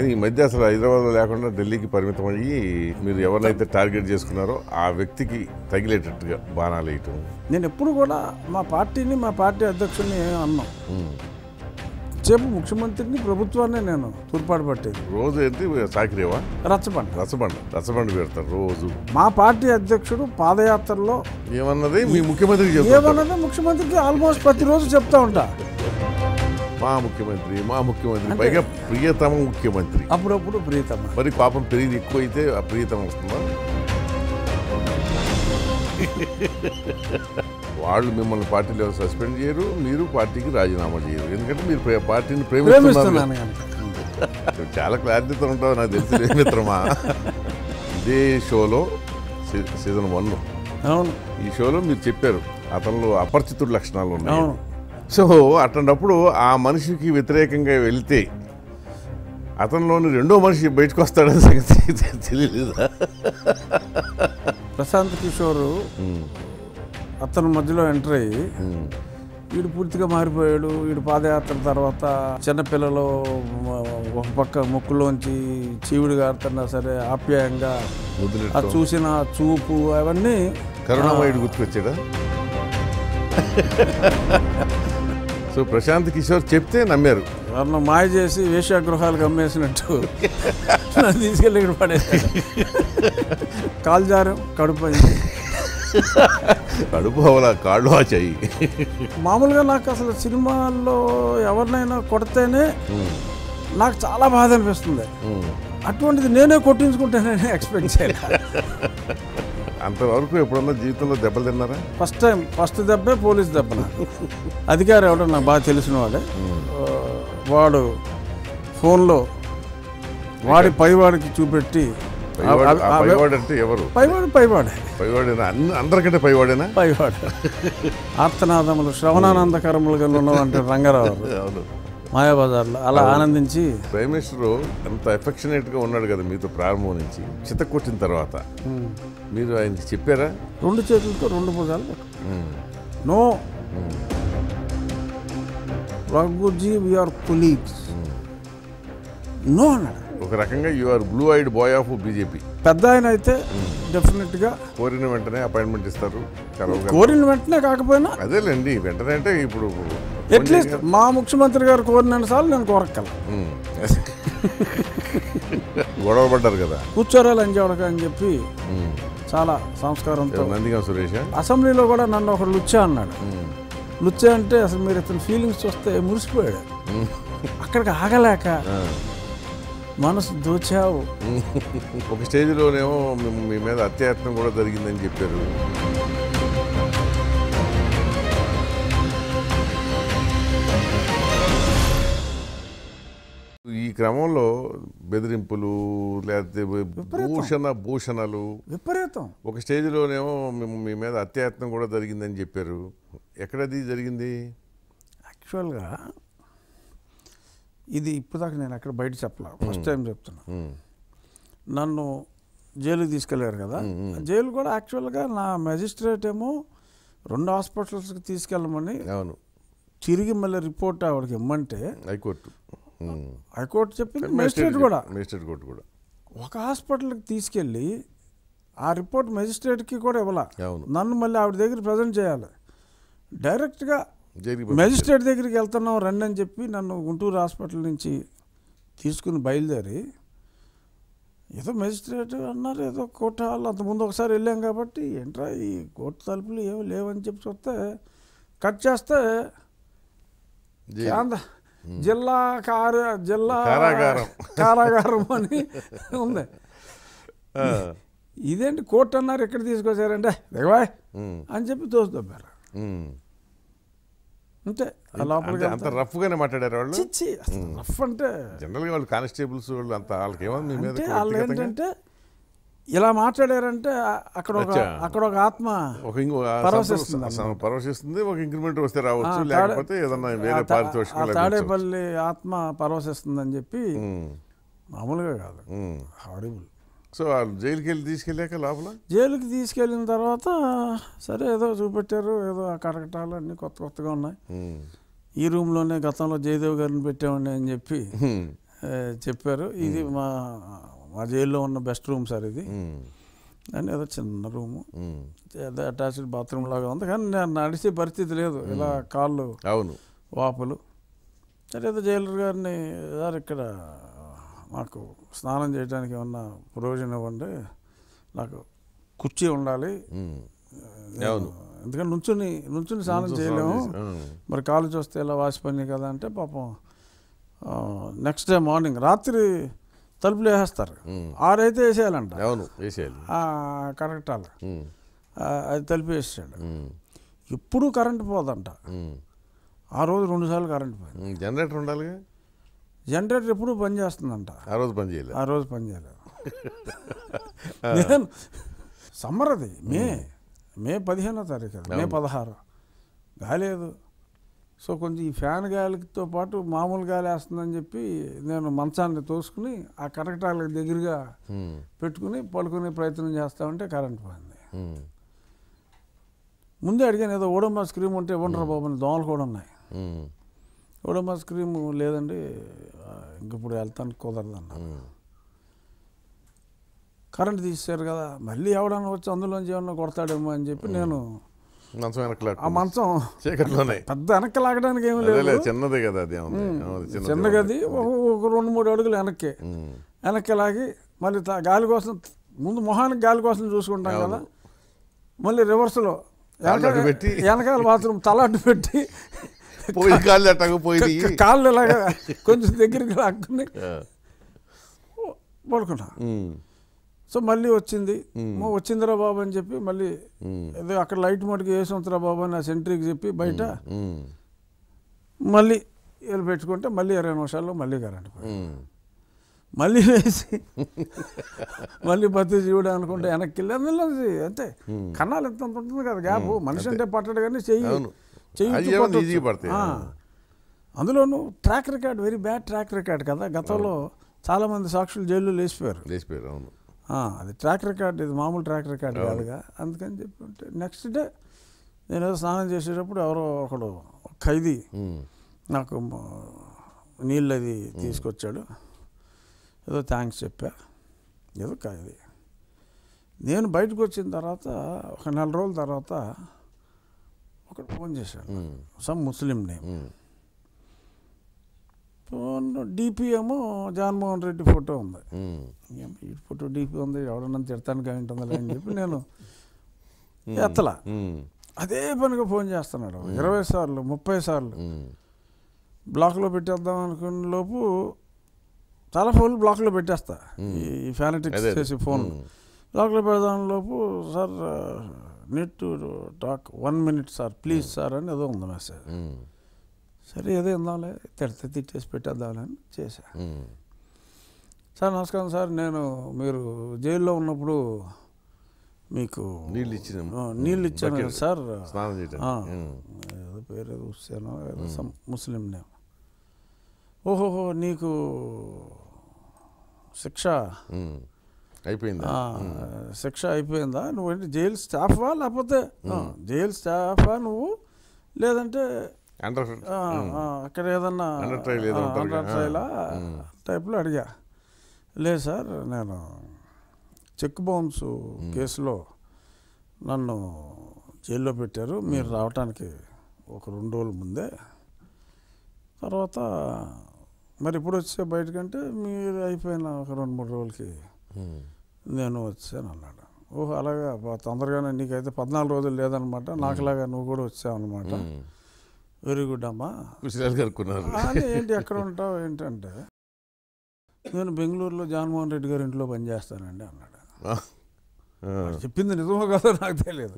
కానీ ఈ మధ్య అసలు హైదరాబాద్లో లేకుండా ఢిల్లీకి పరిమితం అయ్యి మీరు ఎవరినైతే టార్గెట్ చేసుకున్నారో ఆ వ్యక్తికి తగిలేటట్టుగా బాణాలు వేయటం నేను ఎప్పుడు కూడా మా పార్టీని మా పార్టీ అధ్యక్షుడిని అన్నాం చెప్పు ముఖ్యమంత్రిని ప్రభుత్వాన్ని నేను తూర్పాటు పట్టేది రోజు ఏంటి సాకిరేవా రచ్చబండ రచ్చబండ రచ్చబండ పెడతారు రోజు మా పార్టీ అధ్యక్షుడు పాదయాత్రలో ఏమన్నది మీ ముఖ్యమంత్రికి ఏమన్నది ముఖ్యమంత్రికి ఆల్మోస్ట్ ప్రతిరోజు చెప్తా ఉంటా మా ముఖ్యమంత్రి మా ముఖ్యమంత్రి పైగా ప్రియతమ ముఖ్యమంత్రి అప్పుడప్పుడు ప్రియతమ మరి పాపం పెరిగి ఎక్కువ అయితే ఆ ప్రియతమ వస్తుందా వాళ్ళు మిమ్మల్ని పార్టీలో సస్పెండ్ చేయరు మీరు పార్టీకి రాజీనామా చేయరు ఎందుకంటే మీరు పార్టీని ప్రేమిస్తున్నారు చాలా క్లారిటీతో ఉంటావు నాకు తెలిసి మిత్రమా ఇదే షోలో సీజన్ వన్లో అవును ఈ షోలో మీరు చెప్పారు అతనిలో అపరిచితుడు లక్షణాలు ఉన్నాయి సో అట్లాంటప్పుడు ఆ మనిషికి వ్యతిరేకంగా వెళితే అతనిలోని రెండో మనిషి బయటకు వస్తాడని సంగతి తెలియలేదా ప్రశాంత్ కిషోర్ అతని మధ్యలో ఎంటర్ అయ్యి వీడు పూర్తిగా మారిపోయాడు వీడు పాదయాత్ర తర్వాత చిన్నపిల్లలు ఒక పక్క ముక్కులోంచి చీవుడు గారుతున్నా సరే ఆప్యాయంగా ఆ చూసిన చూపు అవన్నీ కరుణామయుడు గుర్తుకొచ్చాడా సో ప్రశాంత్ కిషోర్ చెప్తే నమ్మారు నన్ను మాయ చేసి వేషాగృహాలకు అమ్మేసినట్టు తీసుకెళ్ళి ఇక్కడ పడే కాలు కడుపు కడుపు అవలా కాళ్ళు వచ్చాయి మామూలుగా నాకు అసలు సినిమాల్లో ఎవరినైనా కొడితేనే నాకు చాలా బాధ అనిపిస్తుంది అటువంటిది నేనే కొట్టించుకుంటానని ఎక్స్పెక్ట్ చేయాలి అంతవరకు ఎప్పుడన్నా జీవితంలో దెబ్బలు తిన్నారా ఫస్ట్ టైం ఫస్ట్ దెబ్బే పోలీస్ దెబ్బన అధికారి ఎవడో నాకు బాగా తెలిసిన వాడే వాడు ఫోన్లో వాడి పైవాడికి చూపెట్టి అర్థనాదములు ఎవరు పైవాడు పైవాడే అందరికంటే పైవాడు శ్రవణానందకరములు గల ఉన్నవంటే రంగారావు మాయాబజార్లో అలా ఆనందించి ప్రైమ్ మినిస్టర్ ఎంత ఎఫెక్షనేట్గా ఉన్నాడు కదా మీతో ప్రారంభం నుంచి చిత కొట్టిన తర్వాత మీరు ఆయనకి చెప్పారా రెండు చేతులతో రెండు భుజాలు no Raghuji we are colleagues no అన్నాడు ఒక రకంగా you are blue eyed boy of BJP పెద్ద ఆయన అయితే డెఫినెట్ గా కోరిన వెంటనే అపాయింట్మెంట్ ఇస్తారు కోరిన వెంటనే కాకపోయినా అదేలేండి వెంటనే అంటే ఇప్పుడు అట్లీస్ట్ మా ముఖ్యమంత్రి గారు కోరిన సార్లు నేను కోరక్కల గొడవ పడ్డారు కదా అని లంచవడక అని చెప్పి చాలా సంస్కారంతో సురేష్ అసెంబ్లీలో కూడా నన్ను ఒకడు లుచ్చా అన్నాడు లుచ్చా అంటే అసలు మీరు ఇతని ఫీలింగ్స్ చూస్తే మురిసిపోయాడు అక్కడికి ఆగలేక మనసు దోచావు ఒక స్టేజ్లోనేమో మీ మీద అత్యాత్నం కూడా జరిగిందని చెప్పారు ఈ క్రమంలో బెదిరింపులు లేకపోతే భూషణ భూషణలు విపరీతం ఒక స్టేజ్లోనేమో మీ మీద అత్యాయత్నం కూడా జరిగిందని చెప్పారు ఎక్కడది జరిగింది యాక్చువల్గా ఇది ఇప్పుదాకా నేను అక్కడ బయట చెప్పలే ఫస్ట్ టైం చెప్తున్నా నన్ను జైలు తీసుకెళ్ళారు కదా జైలు కూడా యాక్చువల్గా నా మెజిస్ట్రేట్ ఏమో రెండు హాస్పిటల్స్కి తీసుకెళ్ళమని అవును తిరిగి మళ్ళీ రిపోర్ట్ ఆవిడకి ఇమ్మంటే హైకోర్టు హైకోర్టు చెప్పింది మెజిస్ట్రేట్ కూడా మెజిస్ట్రేట్ కోర్టు కూడా ఒక హాస్పిటల్కి తీసుకెళ్ళి ఆ రిపోర్ట్ మెజిస్ట్రేట్కి కూడా ఇవ్వాల నన్ను మళ్ళీ ఆవిడ దగ్గర ప్రజెంట్ చేయాలి డైరెక్ట్గా మెజిస్ట్రేట్ దగ్గరికి వెళ్తున్నాం రండి అని చెప్పి నన్ను గుంటూరు హాస్పిటల్ నుంచి తీసుకుని బయలుదేరి ఏదో మెజిస్ట్రేట్ అన్నారు ఏదో కోర్టు హాల్ అంతకుముందు ఒకసారి వెళ్ళాం కాబట్టి ఏంట్రా ఈ కోర్టు తలుపులు ఏమి లేవని చెప్పి చూస్తే కట్ చేస్తే కేంద్ర జిల్లా కార జిల్లా కారాగారం కారాగారం అని ఉంది ఇదేంటి కోర్టు అన్నారు ఎక్కడ తీసుకొచ్చారంటే దిగవా అని చెప్పి దోసుదొబ్బారు అంటే అంత రఫ్గానే మాట్లాడారు వాళ్ళు రఫ్ అంటే జనరల్గా వాళ్ళు కానిస్టేబుల్స్ వాళ్ళు అంత వాళ్ళకి ఏమన్నా వాళ్ళు ఏంటంటే ఇలా మాట్లాడారంటే అక్కడ ఒక అక్కడ ఒక ఆత్మ ఒక పరవశిస్తుంది ఒక ఇంక్రిమెంట్ వస్తే రావచ్చు లేకపోతే ఏదన్నా వేరే పారితోషికం తాడేపల్లి ఆత్మ పరవశిస్తుందని చెప్పి మామూలుగా కాదు హారిబుల్ సో వాళ్ళు జైలుకి వెళ్ళి తీసుకెళ్ళాక లోపల జైలుకి తీసుకెళ్ళిన తర్వాత సరే ఏదో చూపెట్టారు ఏదో ఆ కటకటాలు అన్ని కొత్త కొత్తగా ఉన్నాయి ఈ రూమ్లోనే గతంలో జయదేవ్ గారిని పెట్టామండి అని చెప్పి చెప్పారు ఇది మా మా జైల్లో ఉన్న బెస్ట్ రూమ్ సార్ ఇది అని ఏదో చిన్న రూము ఏదో అటాచ్డ్ బాత్రూమ్ లాగా ఉంది కానీ నేను నడిచే పరిస్థితి లేదు ఇలా కాళ్ళు అవును వాపులు సరే ఏదో జైలర్ గారిని సార్ ఇక్కడ మాకు స్నానం చేయడానికి ఏమన్నా ప్రయోజనం ఇవ్వండి నాకు కుర్చీ ఉండాలి ఎందుకంటే నుంచుని నుంచుని స్నానం చేయలేము మరి కాలు చూస్తే ఇలా వాసిపోయినాయి కదా అంటే పాపం నెక్స్ట్ డే మార్నింగ్ రాత్రి తలుపులు వేసేస్తారు ఆరు అయితే వేసేయాలంట వేసేయాలి కరెక్ట్ అలా అది తలుపు వేసాడు ఎప్పుడు కరెంట్ పోదంట ఆ రోజు రెండు సార్లు కరెంట్ పోయింది జనరేటర్ ఉండాలి జనరేటర్ ఎప్పుడు పని చేస్తుందంట ఆ రోజు పని చేయలేదు ఆ రోజు పని చేయలేదు సమ్మర్ అది మే మే పదిహేనో తారీఖు మే పదహారు కాలేదు సో కొంచెం ఈ ఫ్యాన్ గాలితో పాటు మామూలు గాలి వేస్తుందని చెప్పి నేను మంచాన్ని తోసుకుని ఆ కరెక్టాలకు దగ్గరగా పెట్టుకుని పడుకునే ప్రయత్నం చేస్తామంటే కరెంట్ పోయింది ముందే అడిగాను ఏదో ఓడోమాస్ క్రీమ్ ఉంటే ఇవ్వండి బాబు దోమలు కూడా ఉన్నాయి ఓడోమాస్ క్రీమ్ లేదండి ఇప్పుడు వెళ్తాను అన్న కరెంట్ తీసేశారు కదా మళ్ళీ ఎవడన్నా వచ్చి అందులోంచి ఏమన్నా కొడతాడేమో అని చెప్పి నేను మంచం వెనక ఆ మంచం చీకట్లోనే పెద్ద వెనక్కి లాగడానికి ఏమి లేదు చిన్నది కదా అది చిన్నది అది ఒక రెండు మూడు అడుగులు వెనక్కి వెనక్కి లాగి మళ్ళీ గాలి కోసం ముందు మొహానికి గాలి కోసం చూసుకుంటాం కదా మళ్ళీ రివర్స్లో వెనకాల పెట్టి వెనకాల బాత్రూమ్ తల అడ్డు పెట్టి పోయి కాళ్ళు పోయి కాళ్ళు ఇలాగా కొంచెం దగ్గరికి లాక్కుని పడుకుంటా సో మళ్ళీ వచ్చింది వచ్చిందిరా బాబు అని చెప్పి మళ్ళీ ఏదో అక్కడ లైట్ మటుకు వేసి సంవత్సరా బాబు అని ఆ సెంట్రీకి చెప్పి బయట మళ్ళీ వీళ్ళు పెట్టుకుంటే మళ్ళీ ఇరవై నిమిషాల్లో మళ్ళీ కరెంట్ మళ్ళీ వేసి మళ్ళీ బతి చూడడం అనుకుంటే వెనక్కి వెళ్ళి అంతే కన్నాలు ఎంత ఉంటుంది కదా గ్యాప్ మనిషి అంటే పట్టడు కానీ చెయ్యి చెయ్యి అందులోనూ track record very bad track record కదా గతంలో చాలామంది సాక్షులు జైల్లో లేచిపోయారు లేచిపోయారు అవును అది ట్రాక్ రికార్డ్ ఇది మామూలు ట్రాక్ రికార్డ్ కాదుగా అందుకని చెప్పి ఉంటే నెక్స్ట్ డే నేను ఏదో స్నానం చేసేటప్పుడు ఎవరో ఒకడు ఖైదీ నాకు నీళ్ళు అది తీసుకొచ్చాడు ఏదో థ్యాంక్స్ చెప్పా ఏదో ఖైదీ నేను బయటకు వచ్చిన తర్వాత ఒక నెల రోజుల తర్వాత ఒకడు ఫోన్ చేశాడు some Muslim name DPM Jaganmohan Reddy photo ఉంది ఈ ఫోటో డిపి ఉంది ఎవడన్నా తిడతానికి ఉంటుందా అని చెప్పి నేను ఎత్తలా అదే పనిగా ఫోన్ చేస్తున్నాడు ఇరవై సార్లు ముప్పై సార్లు బ్లాక్లో పెట్టేద్దాం అనుకునే లోపు చాలా ఫోన్లు బ్లాక్లో పెట్టేస్తా ఈ ఫ్యానటిక్స్ చేసి ఫోన్ బ్లాక్లో పెడదాం లోపు sir net talk one minute sir please sir అని ఏదో ఉంది మెసేజ్ సరే ఏదో ఇందాంలే తిడత తిట్టేసి పెట్టేద్దామని చేశా సార్ నమస్కారం సార్ నేను మీరు జైల్లో ఉన్నప్పుడు మీకు నీళ్ళు ఇచ్చిన నీళ్ళు ఇచ్చాను సార్ ఏదో పేరు ఏదో ఏదో ముస్లిం నేమ్ ఓహోహో నీకు శిక్ష అయిపోయిందా శిక్ష అయిపోయిందా నువ్వు అంటే జైలు స్టాఫ్వా లేకపోతే జైలు స్టాఫా నువ్వు లేదంటే అక్కడ ఏదన్నా అండర్ ట్రైల్ టైప్లో అడిగా లేదు సార్ నేను చెక్ బౌన్స్ కేసులో నన్ను జైల్లో పెట్టారు మీరు రావటానికి ఒక రెండు రోజుల ముందే తర్వాత మరి ఇప్పుడు వచ్చే బయటకంటే మీరు అయిపోయిన ఒక రెండు మూడు రోజులకి నేను వచ్చాను అన్నాడు ఓహో అలాగా తొందరగానే నీకైతే పద్నాలుగు రోజులు లేదనమాట నాకులాగా నువ్వు కూడా వచ్చావు అనమాట వెరీ గుడ్ అమ్మా ఏంటి ఎక్కడ ఉంటావు ఏంటంటే నేను బెంగళూరులో జగన్మోహన్ రెడ్డి గారి ఇంట్లో పనిచేస్తానండి అన్నాడు చెప్పింది నిజమో కదా నాకు తెలియదు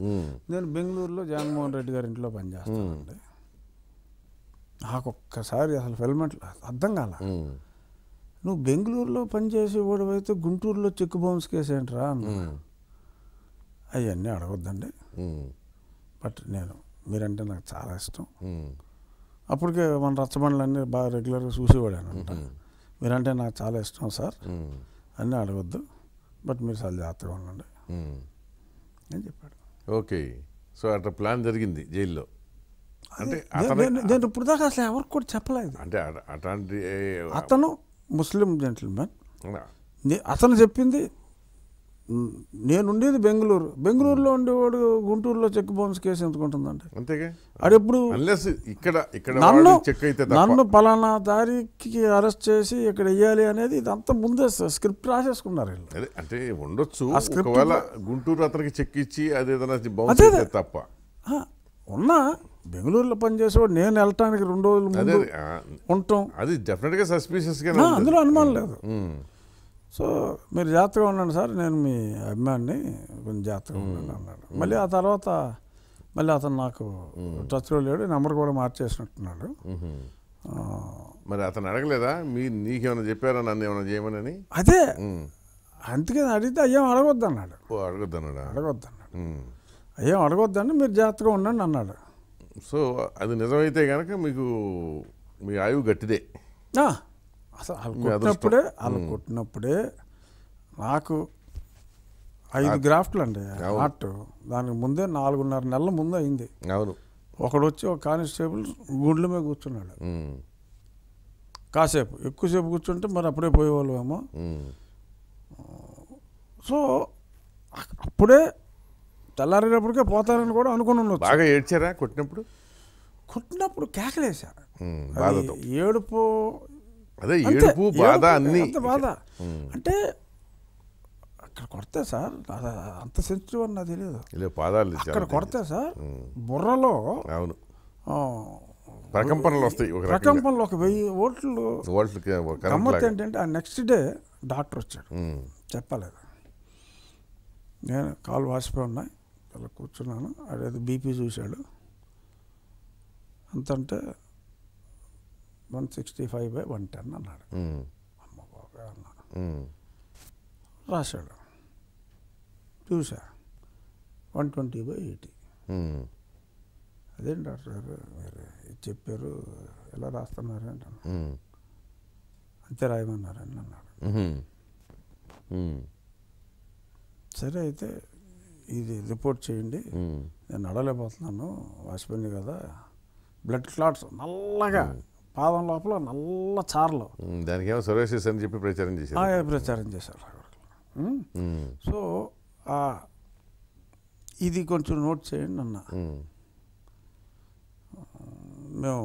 నేను బెంగళూరులో జగన్మోహన్ రెడ్డి గారి ఇంట్లో పనిచేస్తానండి నాకు ఒక్కసారి అసలు హెల్మెట్ అర్థం కాల నువ్వు బెంగళూరులో పనిచేసి ఓడివైతే గుంటూరులో చెక్ బౌన్స్ కేసు ఏంట్రా అన్నా అవన్నీ అడగొద్దండి బట్ నేను మీరంటే నాకు చాలా ఇష్టం అప్పటికే మన అన్నీ బాగా రెగ్యులర్గా చూసేవాడాను అంట మీరంటే నాకు చాలా ఇష్టం సార్ అన్నీ అడగద్దు బట్ మీరు చాలా జాగ్రత్తగా ఉండండి అని చెప్పాడు ఓకే సో అట్లా ప్లాన్ జరిగింది జైల్లో అంటే నేను ఇప్పుడు దాకా అసలు ఎవరికి కూడా చెప్పలేదు అంటే అట్లాంటి అతను ముస్లిం జెంటిల్మెన్ అతను చెప్పింది నేనుండేది బెంగళూరు బెంగళూరులో ఉండేవాడు గుంటూరులో చెక్ బౌన్స్ కేసు ఎంచుకుంటుందండి అంతేగా అడెప్పుడు ఇక్కడ ఇక్కడ నన్ను నన్ను పలానా తారీఖుకి అరెస్ట్ చేసి ఇక్కడ వేయాలి అనేది ఇదంతా ముందే స్క్రిప్ట్ రాసేసుకున్నారు అంటే ఉండొచ్చు ఒకవేళ గుంటూరు అతనికి చెక్ ఇచ్చి అది బౌన్స్ తప్ప ఉన్నా బెంగళూరులో పనిచేసేవాడు నేను వెళ్ళటానికి రెండు రోజులు ఉంటాం అది డెఫినెట్గా సస్పీషియస్గా అందులో అనుమానం లేదు సో మీరు జాగ్రత్తగా ఉండండి సార్ నేను మీ అభిమాన్ని కొంచెం జాగ్రత్తగా ఉండండి అన్నాడు మళ్ళీ ఆ తర్వాత మళ్ళీ అతను నాకు టచ్లో లేడు నెంబర్ కూడా మార్చేసినట్టున్నాడు మరి అతను అడగలేదా మీ నీకేమైనా చెప్పారా నన్ను ఏమైనా చేయమని అదే అందుకే అడిగితే అయ్యేం అడగొద్దు అన్నాడు అడగొద్దు అన్నాడు అడగొద్దు అన్నాడు అయ్యేం అడగొద్దండి మీరు జాగ్రత్తగా ఉండండి అన్నాడు సో అది నిజమైతే కనుక మీకు మీ ఆయువు గట్టిదే అసలు వాళ్ళు కొట్టినప్పుడే వాళ్ళు కొట్టినప్పుడే నాకు ఐదు గ్రాఫ్ట్లు అండి ఆర్ట్ దానికి ముందే నాలుగున్నర నెలల ముందు అయింది ఒకడు వచ్చి ఒక కానిస్టేబుల్ గుండ్ల మీద కూర్చున్నాడు కాసేపు ఎక్కువసేపు కూర్చుంటే మరి అప్పుడే పోయేవాళ్ళు ఏమో సో అప్పుడే తెల్లారేటప్పటికే పోతారని కూడా అనుకున్నాను బాగా ఏడ్చారా కొట్టినప్పుడు కొట్టినప్పుడు కేకలేసా ఏడుపు అదే ఏడుపు బాధ అన్ని బాధ అంటే అక్కడ కొడతా సార్ అంత సెన్సిటివ్ అని నాకు తెలియదు పాదాలు అక్కడ కొడితే సార్ బుర్రలో అవును ప్రకంపనలు వస్తాయి ప్రకంపనలు ఒక వెయ్యి ఓట్లు ఓట్లు గమ్మత్ ఏంటంటే ఆ నెక్స్ట్ డే డాక్టర్ వచ్చాడు చెప్పలేదు నేను కాలు వాసిపోయి ఉన్నాయి అలా కూర్చున్నాను అదే బీపీ చూశాడు అంతంటే one sixty five by one ten అన్నాడు అమ్మ బాబాయ్ అన్నాడు రాశాడు చూసా వన్ ట్వంటీ బై ఎయిటీ అదేంటి డాక్టర్ గారు మీరు చెప్పారు ఎలా రాస్తున్నారు అంటాను అంతే రాయమన్నారని అన్నాడు సరే అయితే ఇది రిపోర్ట్ చేయండి నేను నడలేకపోతున్నాను వాసిపోయింది కదా బ్లడ్ క్లాట్స్ నల్లగా పాదం లోపల నల్ల చార్లు దానికేమో సర్వీసెస్ అని చెప్పి ప్రచారం చేశారు ప్రచారం చేశారు సో ఇది కొంచెం నోట్ చేయండి అన్న మేము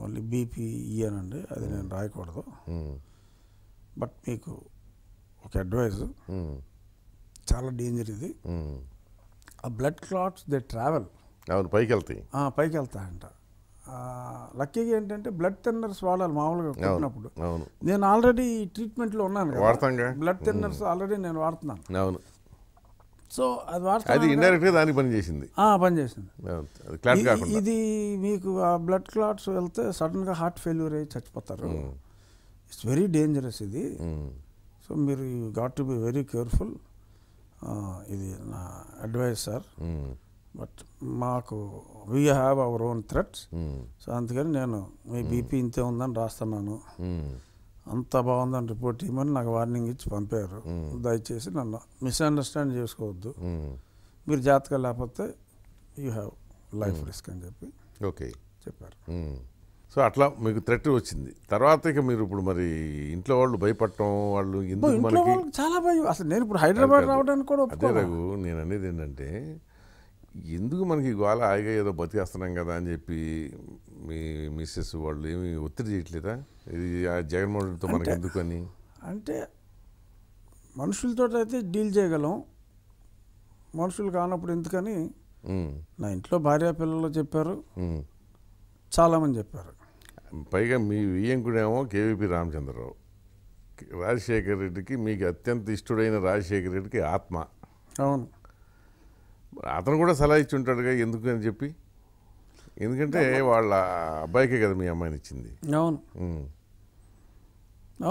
మళ్ళీ బీపీ ఇయ్యానండి అది నేను రాయకూడదు బట్ మీకు ఒక అడ్వైజ్ చాలా డేంజర్ ఇది ఆ బ్లడ్ క్లాట్స్ దే ట్రావెల్ పైకి వెళ్తాయి పైకి వెళ్తాయంట లక్కీగా ఏంటంటే బ్లడ్ థిన్నర్స్ వాడాలి మామూలుగా కొట్టినప్పుడు నేను ఆల్రెడీ ట్రీట్మెంట్లో ఉన్నాను బ్లడ్ థిన్నర్స్ ఆల్రెడీ నేను వాడుతున్నాను అవును సో అది వాడతా పనిచేసింది పనిచేసింది ఇది మీకు ఆ బ్లడ్ క్లాట్స్ వెళ్తే సడన్గా హార్ట్ ఫెయిల్యూర్ అయ్యి చచ్చిపోతారు ఇట్స్ వెరీ డేంజరస్ ఇది సో మీరు you got to be very careful ఇది నా అడ్వైస్ సార్ బట్ మాకు we have our own threats so అందుకని నేను మీ బీపీ hmm. ఇంతే ఉందని రాస్తున్నాను hmm. అంత బాగుందని రిపోర్ట్ ఇవ్వమని నాకు వార్నింగ్ ఇచ్చి పంపారు hmm. దయచేసి నన్ను మిస్అండర్స్టాండ్ చేసుకోవద్దు మీరు జాతకం లేకపోతే యూ హ్యావ్ లైఫ్ రిస్క్ అని చెప్పి ఓకే చెప్పారు సో అట్లా మీకు థ్రెట్ వచ్చింది తర్వాత ఇక మీరు ఇప్పుడు మరి ఇంట్లో వాళ్ళు భయపడటం వాళ్ళు ఇంట్లో చాలా భయం అసలు నేను ఇప్పుడు హైదరాబాద్ రావడానికి కూడా నేను అనేది ఏంటంటే ఎందుకు మనకి ఇవాళ హాయిగా ఏదో బతికేస్తున్నాం కదా అని చెప్పి మీ మిస్సెస్ వాళ్ళు ఏమి ఒత్తిడి చేయట్లేదా ఇది జగన్మోహన్ రెడ్డితో మనకి ఎందుకు అని అంటే మనుషులతో అయితే డీల్ చేయగలం మనుషులు కానప్పుడు ఎందుకని నా ఇంట్లో భార్య పిల్లలు చెప్పారు చాలామంది చెప్పారు పైగా మీ వియ్యంకుడేమో కేవీపీ రామచంద్రరావు రాజశేఖర్ రెడ్డికి మీకు అత్యంత ఇష్టడైన రాజశేఖర్ రెడ్డికి ఆత్మ అవును అతను కూడా సలహా ఇచ్చి ఉంటాడుగా ఎందుకు అని చెప్పి ఎందుకంటే వాళ్ళ అబ్బాయికే కదా మీ అమ్మాయిని ఇచ్చింది అవును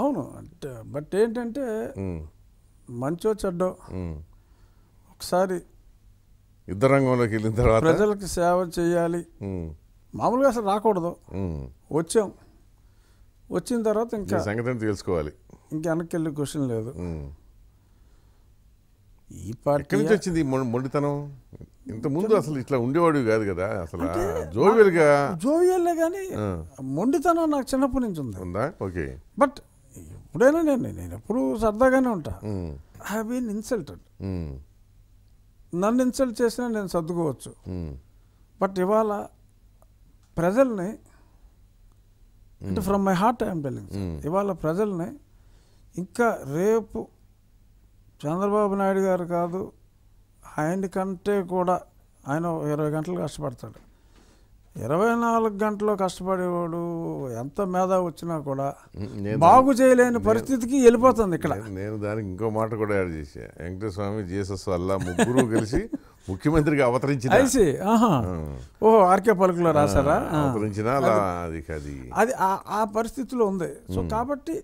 అవును అంటే బట్ ఏంటంటే మంచో చెడ్డో ఒకసారి యుద్ధ రంగంలోకి వెళ్ళిన తర్వాత ప్రజలకు సేవ చేయాలి మామూలుగా అసలు రాకూడదు వచ్చాం వచ్చిన తర్వాత ఇంకా సంగతిని తెలుసుకోవాలి ఇంకా వెనక్కి వెళ్ళే క్వశ్చన్ లేదు ఈ పార్టీ నుంచి వచ్చింది మొండితనం ఇంత ముందు అసలు ఇట్లా ఉండేవాడు కాదు కదా అసలు జోవియల్గా జోవియల్లే కానీ మొండితనం నాకు చిన్నప్పటి నుంచి ఉంది ఉందా ఓకే బట్ ఎప్పుడైనా నేను నేను ఎప్పుడు సరదాగానే ఉంటా ఐ బీన్ ఇన్సల్టెడ్ నన్ను ఇన్సల్ట్ చేసినా నేను సర్దుకోవచ్చు బట్ ఇవాళ ప్రజల్ని అంటే from my heart I'm telling ఇవాళ ప్రజల్ని ఇంకా రేపు చంద్రబాబు నాయుడు గారు కాదు ఆయన కంటే కూడా ఆయన ఇరవై గంటలు కష్టపడతాడు ఇరవై నాలుగు గంటలు కష్టపడేవాడు ఎంత మేధా వచ్చినా కూడా బాగు చేయలేని పరిస్థితికి వెళ్ళిపోతుంది ఇక్కడ నేను దానికి ఇంకో మాట కూడా యాడ్ చేసా వెంకటస్వామి జీసస్ వల్ల ముగ్గురు కలిసి ముఖ్యమంత్రిగా అవతరించిన ఓహో ఆర్కే పలుకులో రాసారా అవతరించిన అది అది ఆ పరిస్థితిలో ఉంది సో కాబట్టి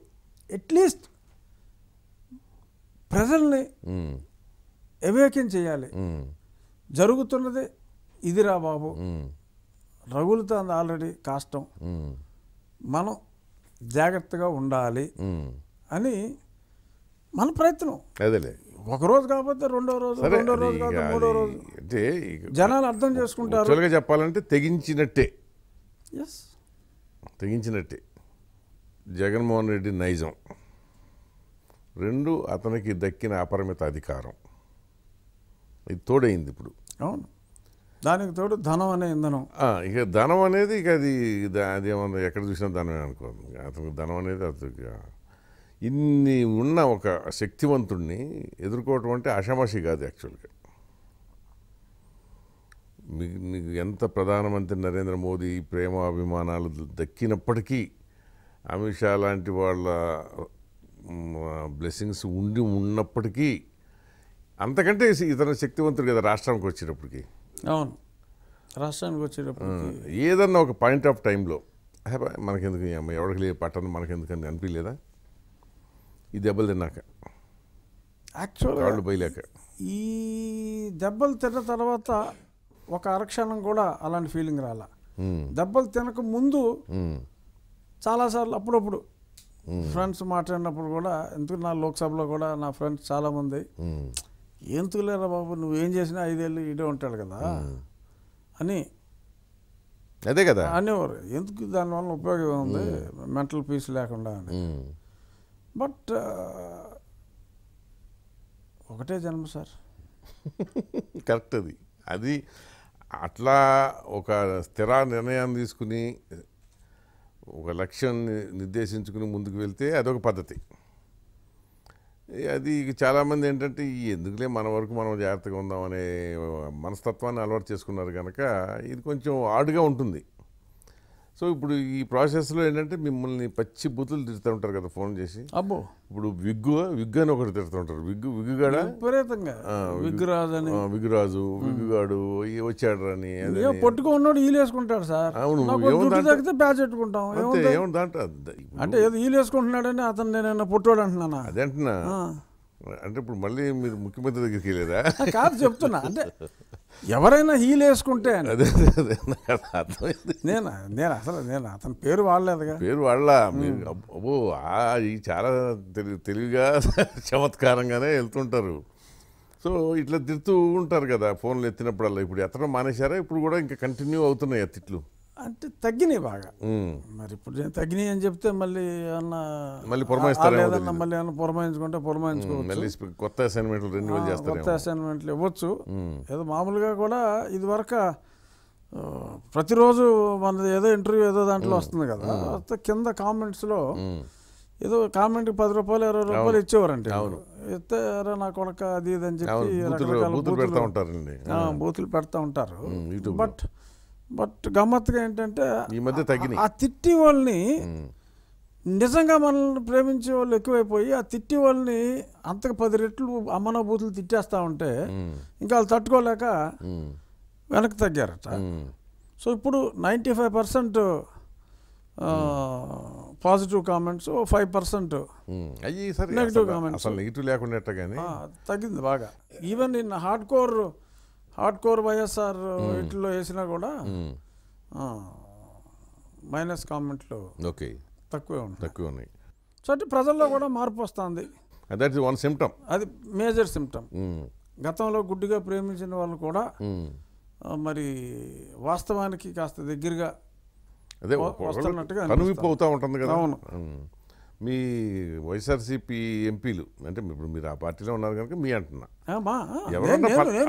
అట్లీస్ట్ ప్రజల్ని అవేకం చేయాలి జరుగుతున్నది ఇదిరా బాబు రఘులతో ఆల్రెడీ కాష్టం మనం జాగ్రత్తగా ఉండాలి అని మన ప్రయత్నం అదేలే ఒక రోజు కాకపోతే రెండో రోజు రెండో రోజు మూడో రోజు అంటే జనాలు అర్థం చేసుకుంటారు చెప్పాలంటే తెగించినట్టే ఎస్ తెగించినట్టే జగన్మోహన్ రెడ్డి నైజం రెండు అతనికి దక్కిన అపరిమిత అధికారం ఇది తోడైంది ఇప్పుడు అవును దానికి తోడు ధనం అనే ఇంధనం ఇక ధనం అనేది ఇక అది అదేమన్నా ఎక్కడ చూసినా ధనమే అనుకోండి అతనికి ధనం అనేది అతనికి ఇన్ని ఉన్న ఒక శక్తివంతుడిని ఎదుర్కోవటం అంటే ఆషామాషి కాదు యాక్చువల్గా మీకు ఎంత ప్రధానమంత్రి నరేంద్ర మోదీ ప్రేమ అభిమానాలు దక్కినప్పటికీ అమిత్ షా లాంటి వాళ్ళ బ్లెస్సింగ్స్ ఉండి ఉన్నప్పటికీ అంతకంటే ఇతను శక్తివంతుడు కదా రాష్ట్రానికి వచ్చేటప్పటికి అవును రాష్ట్రానికి వచ్చేటప్పుడు ఏదన్నా ఒక పాయింట్ ఆఫ్ టైంలో మనకెందుకు ఎవరికి లేదు పట్టణం మనకెందుకని అనిపించలేదా ఈ దెబ్బలు తిన్నాక యాక్చువల్గా పోయలేక ఈ దెబ్బలు తిన్న తర్వాత ఒక అరక్షణం కూడా అలాంటి ఫీలింగ్ రాల దెబ్బలు తినక ముందు చాలాసార్లు అప్పుడప్పుడు ఫ్రెండ్స్ మాట్లాడినప్పుడు కూడా ఎందుకు నా లోక్సభలో కూడా నా ఫ్రెండ్స్ చాలామంది లేరా బాబు నువ్వేం చేసినా ఐదేళ్ళు ఇడే ఉంటాడు కదా అని అదే కదా అనేవారు ఎందుకు దానివల్ల ఉపయోగం ఉంది మెంటల్ పీస్ లేకుండా అని బట్ ఒకటే జన్మ సార్ కరెక్ట్ అది అది అట్లా ఒక స్థిర నిర్ణయం తీసుకుని ఒక లక్ష్యాన్ని నిర్దేశించుకుని ముందుకు వెళ్తే అదొక పద్ధతి అది చాలామంది ఏంటంటే ఎందుకులే మన వరకు మనం జాగ్రత్తగా ఉందాం అనే మనస్తత్వాన్ని అలవాటు చేసుకున్నారు కనుక ఇది కొంచెం ఆడుగా ఉంటుంది సో ఇప్పుడు ఈ ప్రాసెస్లో ఏంటంటే మిమ్మల్ని పచ్చి బూతులు తిడుతూ ఉంటారు కదా ఫోన్ చేసి అబ్బో ఇప్పుడు విగ్గు విగ్గు అని ఒకటి తిడుతూ ఉంటారు విగ్గు విగ్గుగాడ విపరీతంగా విగ్గురాజు అని విగ్గురాజు విగ్గుగాడు వచ్చాడు అని పట్టుకో ఉన్నాడు ఈలేసుకుంటాడు సార్ అవును తగ్గితే ప్యాచ్ పెట్టుకుంటాం ఏముంది అంటే ఏదో ఈలేసుకుంటున్నాడని అతను నేను పుట్టాడు అంటున్నానా అదే అంటున్నా అంటే ఇప్పుడు మళ్ళీ మీరు ముఖ్యమంత్రి దగ్గరికి వెళ్ళారా కాదు చెప్తున్నా అంటే ఎవరైనా హీల్ వేసుకుంటే నేను నేను అసలు నేను అతని పేరు వాడలేదుగా పేరు వాడలా అబ్బో చాలా తెలివిగా చమత్కారంగానే వెళ్తుంటారు సో ఇట్లా తిడుతూ ఉంటారు కదా ఫోన్లు ఎత్తినప్పుడల్లా ఇప్పుడు ఎత్తడం మానేశారా ఇప్పుడు కూడా ఇంకా కంటిన్యూ అవుతున్నాయి అతిట్లు అంటే తగ్గినాయి బాగా మరి ఇప్పుడు నేను తగ్గినాయి అని చెప్తే మళ్ళీ ఏమన్నా మళ్ళీ మళ్ళీ ఏమన్నా పురమాయించుకుంటే పురమాయించుకోవచ్చు కొత్త అసైన్మెంట్లు కొత్త అసైన్మెంట్లు ఇవ్వచ్చు ఏదో మామూలుగా కూడా ఇది వరకు ప్రతిరోజు మన ఏదో ఇంటర్వ్యూ ఏదో దాంట్లో వస్తుంది కదా కింద కామెంట్స్లో ఏదో కామెంట్కి పది రూపాయలు ఇరవై రూపాయలు ఇచ్చేవారంటే ఇస్తే నా కొడక అది ఇది అని చెప్పి బూతులు పెడతా ఉంటారు బట్ బట్ గమ్మత్తుగా ఏంటంటే ఈ మధ్య తగ్గిన ఆ తిట్టి వాళ్ళని నిజంగా మనల్ని ప్రేమించే వాళ్ళు ఎక్కువైపోయి ఆ తిట్టి వాళ్ళని అంతకు పది రెట్లు అమ్మనభూతులు తిట్టేస్తూ ఉంటే ఇంకా వాళ్ళు తట్టుకోలేక వెనక్కి తగ్గారట సో ఇప్పుడు ninety five percent positive comments five percent negative comments అసలు నెగిటివ్ లేకుండా తగ్గింది బాగా even in hard core hard core YSR వీటిలో వేసినా కూడా మైనస్ కామెంట్లు ఓకే తక్కువే ఉన్నాయి తక్కువ ఉన్నాయి సో అంటే ప్రజల్లో కూడా మార్పు వస్తుంది వన్ సిమ్టమ్ అది మేజర్ సిమ్టమ్ గతంలో గుడ్డుగా ప్రేమించిన వాళ్ళు కూడా మరి వాస్తవానికి కాస్త దగ్గరగా అదే వస్తున్నట్టుగా ఉంటుంది కదా అవును మీ వైఎస్ఆర్సీపీ ఎంపీలు అంటే ఇప్పుడు మీరు ఆ పార్టీలో ఉన్నారు కనుక మీ అంటున్నా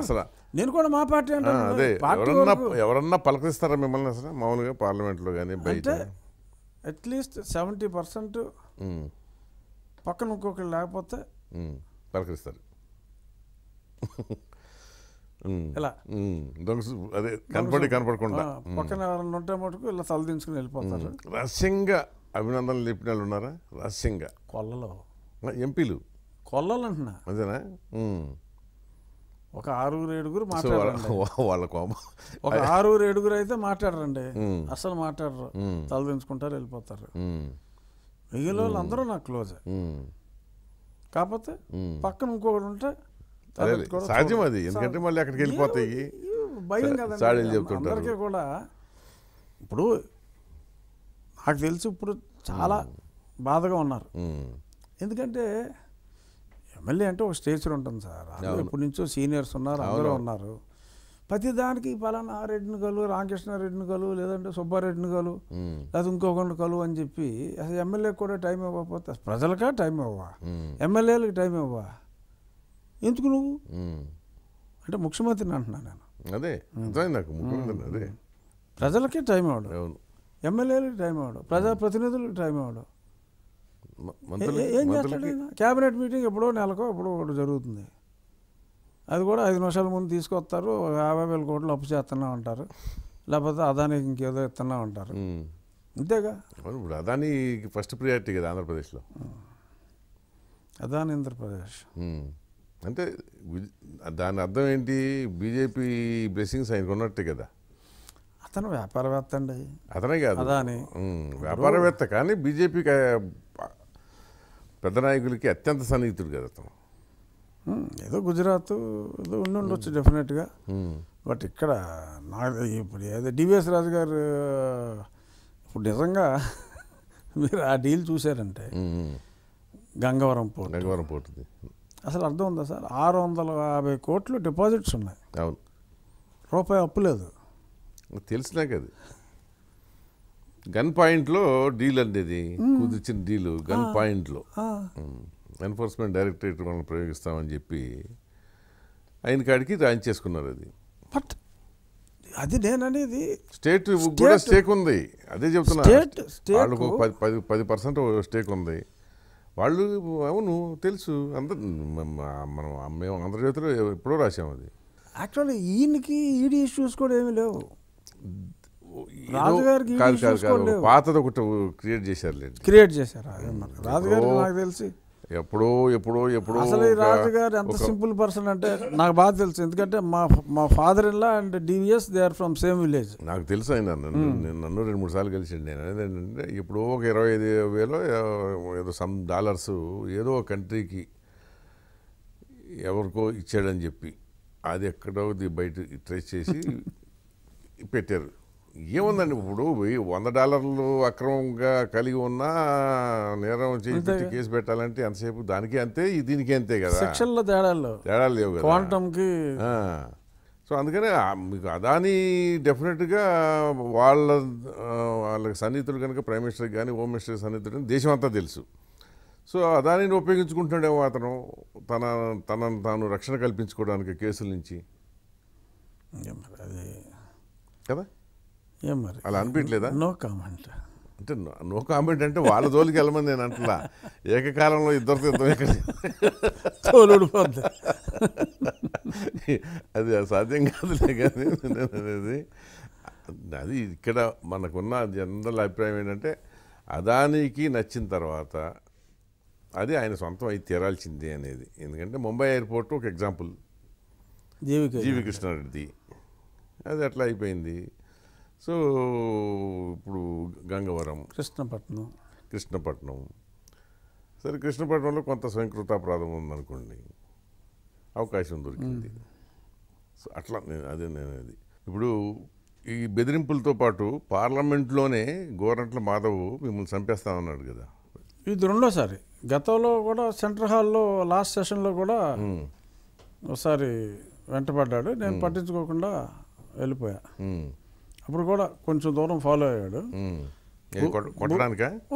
అసలు నేను కూడా మా పార్టీ అదే ఎవరన్నా ఎవరన్నా పలకరిస్తారా మిమ్మల్ని అసలు మామూలుగా పార్లమెంట్లో కానీ బయట అట్లీస్ట్ సెవెంటీ పర్సెంట్ పక్కన ఇంకొకరు లేకపోతే పలకరిస్తారు ఇలా అదే కనపడి కనపడకుండా పక్కన ఎవరన్నా ఉంటే మటుకు ఇలా తలదించుకుని వెళ్ళిపోతారు రహస్యంగా అభినందనలు చెప్పిన వాళ్ళు ఉన్నారా రహస్యంగా కొల్లలో ఎంపీలు కొల్లలు అంటున్నా అదేనా ఒక ఆరుగురు ఏడుగురు మాట్లాడారు వాళ్ళ కోపం ఒక ఆరుగురు ఏడుగురు అయితే మాట్లాడరండి అసలు మాట్లాడరు తలదించుకుంటారు వెళ్ళిపోతారు మిగిలిన వాళ్ళు అందరూ నాకు క్లోజ్ కాకపోతే పక్కన ఇంకొకటి ఉంటే సాధ్యం అది ఎందుకంటే మళ్ళీ అక్కడికి వెళ్ళిపోతాయి భయం కదా అందరికీ కూడా ఇప్పుడు నాకు తెలిసి ఇప్పుడు చాలా బాధగా ఉన్నారు ఎందుకంటే ఎమ్మెల్యే అంటే ఒక స్టేచర్ ఉంటుంది సార్ ఇప్పటి నుంచో సీనియర్స్ ఉన్నారు అందరూ ఉన్నారు ప్రతిదానికి పలానా రెడ్డిని కలు రామకృష్ణారెడ్డిని కలు లేదంటే సుబ్బారెడ్డిని కలు లేదా ఇంకొకరిని కలు అని చెప్పి అసలు ఎమ్మెల్యేకి కూడా టైం ఇవ్వకపోతే ప్రజలకా టైం ఇవ్వవా ఎమ్మెల్యేలకు టైం ఇవ్వవా ఎందుకు నువ్వు అంటే ముఖ్యమంత్రిని అంటున్నాను నేను అదే నాకు అదే ప్రజలకే టైం ఇవ్వడం ఎమ్మెల్యేలు టైం అవ్వడం ప్రజాప్రతినిధులు టైం అవ్వడం ఏం చేస్తాడు క్యాబినెట్ మీటింగ్ ఎప్పుడో నెలకో ఎప్పుడో ఒకటి జరుగుతుంది అది కూడా ఐదు నిమిషాల ముందు తీసుకొస్తారు యాభై వేల కోట్లు అప్పు చేస్తున్నా ఉంటారు లేకపోతే అదానికి ఇంకేదో ఇస్తున్నా ఉంటారు అంతేగా ఇప్పుడు అదాని ఫస్ట్ ప్రియారిటీ కదా ఆంధ్రప్రదేశ్లో అదాని ఆంధ్రప్రదేశ్ అంటే దాని అర్థం ఏంటి బీజేపీ బ్లెస్సింగ్స్ ఆయనకు ఉన్నట్టే కదా అతను వ్యాపారవేత్త అండి అతనే కాదు అదని వ్యాపారవేత్త కానీ బీజేపీకి పెద్ద నాయకులకి అత్యంత సన్నిహితుడు కదా అతను ఏదో గుజరాత్ ఏదో ఉండి ఉండొచ్చు డెఫినెట్గా బట్ ఇక్కడ నా ఇప్పుడు ఏదో డివిఎస్ రాజు గారు ఇప్పుడు నిజంగా మీరు ఆ డీల్ చూశారంటే గంగవరం పోర్టు గంగవరం పోర్టు అసలు అర్థం ఉందా సార్ ఆరు వందల యాభై కోట్లు డిపాజిట్స్ ఉన్నాయి అవును రూపాయి అప్పు లేదు తెలిసిన కదా గన్ పాయింట్లో డీల్ అండి ఇది కుదిర్చిన డీల్ గన్ పాయింట్లో ఎన్ఫోర్స్మెంట్ డైరెక్టరేట్ మనం ప్రయోగిస్తామని చెప్పి ఆయన కాడికి రాయించి చేసుకున్నారు అది బట్ అది నేననేది స్టేట్ కూడా స్టేక్ ఉంది అదే చెప్తున్నా వాళ్ళకు పది పది పది పర్సెంట్ స్టేక్ ఉంది వాళ్ళు అవును తెలుసు అందరు మనం మేము అందరి చేతిలో ఎప్పుడో రాసాము అది యాక్చువల్లీ ఈయనకి ఈడీ ఇష్యూస్ కూడా ఏమీ లేవు కాదు కాదు కాదు పాతది ఒకటి క్రియేట్ చేశారులేండి క్రియేట్ చేశారు రాజుగారు నాకు తెలిసి ఎప్పుడో ఎప్పుడో ఎప్పుడో అసలు రాజుగారు ఎంత సింపుల్ పర్సన్ అంటే నాకు బాగా తెలుసు ఎందుకంటే మా మా father in and DVS they are from same village నాకు తెలుసు ఆయన నన్ను hmm. రెండు మూడు సార్లు కలిసిండు నేను ఏంటంటే ఎప్పుడో ఒక ఇరవై ఐదు వేలో ఏదో సమ్ డాలర్స్ ఏదో ఒక కంట్రీకి ఎవరికో ఇచ్చాడని చెప్పి అది ఎక్కడో బయట ట్రేస్ చేసి పెట్టారు ఏముందండి ఇప్పుడు వంద డాలర్లు అక్రమంగా కలిగి ఉన్న నేరం చేసి కేసు పెట్టాలంటే ఎంతసేపు దానికి అంతే దీనికి అంతే కదా సెక్షన్లో తేడాలు తేడాలు లేవు క్వాంటంకి సో అందుకనే మీకు అదాని డెఫినెట్గా వాళ్ళ వాళ్ళకి సన్నిహితులు కనుక ప్రైమ్ మినిస్టర్ కానీ హోమ్ మినిస్టర్ సన్నిహితులు కానీ దేశం అంతా తెలుసు సో అదానిని ఉపయోగించుకుంటున్నాడేమో అతను తన తనను తాను రక్షణ కల్పించుకోవడానికి కేసుల నుంచి అదే కదా ఏం మరి అలా అనిపించలేదా నో కామెంట్ అంటే నో కామెంట్ అంటే వాళ్ళ జోలికి వెళ్ళమని నేను అంటున్నా ఏకకాలంలో ఇద్దరు ఇద్దరు అది అసాధ్యం కాదులే కానీ అనేది అది ఇక్కడ మనకున్న జనరల్ అభిప్రాయం ఏంటంటే అదానికి నచ్చిన తర్వాత అది ఆయన సొంతం అయి తీరాల్సింది అనేది ఎందుకంటే ముంబై ఎయిర్పోర్ట్ ఒక ఎగ్జాంపుల్ జీవి జీవి కృష్ణారెడ్డి అది అట్లా అయిపోయింది సో ఇప్పుడు గంగవరం కృష్ణపట్నం కృష్ణపట్నం సరే కృష్ణపట్నంలో కొంత స్వయంకృతాపరాధం ఉందనుకోండి అవకాశం దొరికింది సో అట్లా నేను అదే నేను అది ఇప్పుడు ఈ బెదిరింపులతో పాటు పార్లమెంట్లోనే గోరంట్ల మాధవ్ మిమ్మల్ని చంపేస్తామన్నాడు కదా ఇది రెండోసారి గతంలో కూడా సెంటర్ హాల్లో లాస్ట్ సెషన్లో కూడా ఒకసారి వెంటపడ్డాడు నేను పట్టించుకోకుండా వెళ్ళిపోయా అప్పుడు కూడా కొంచెం దూరం ఫాలో అయ్యాడు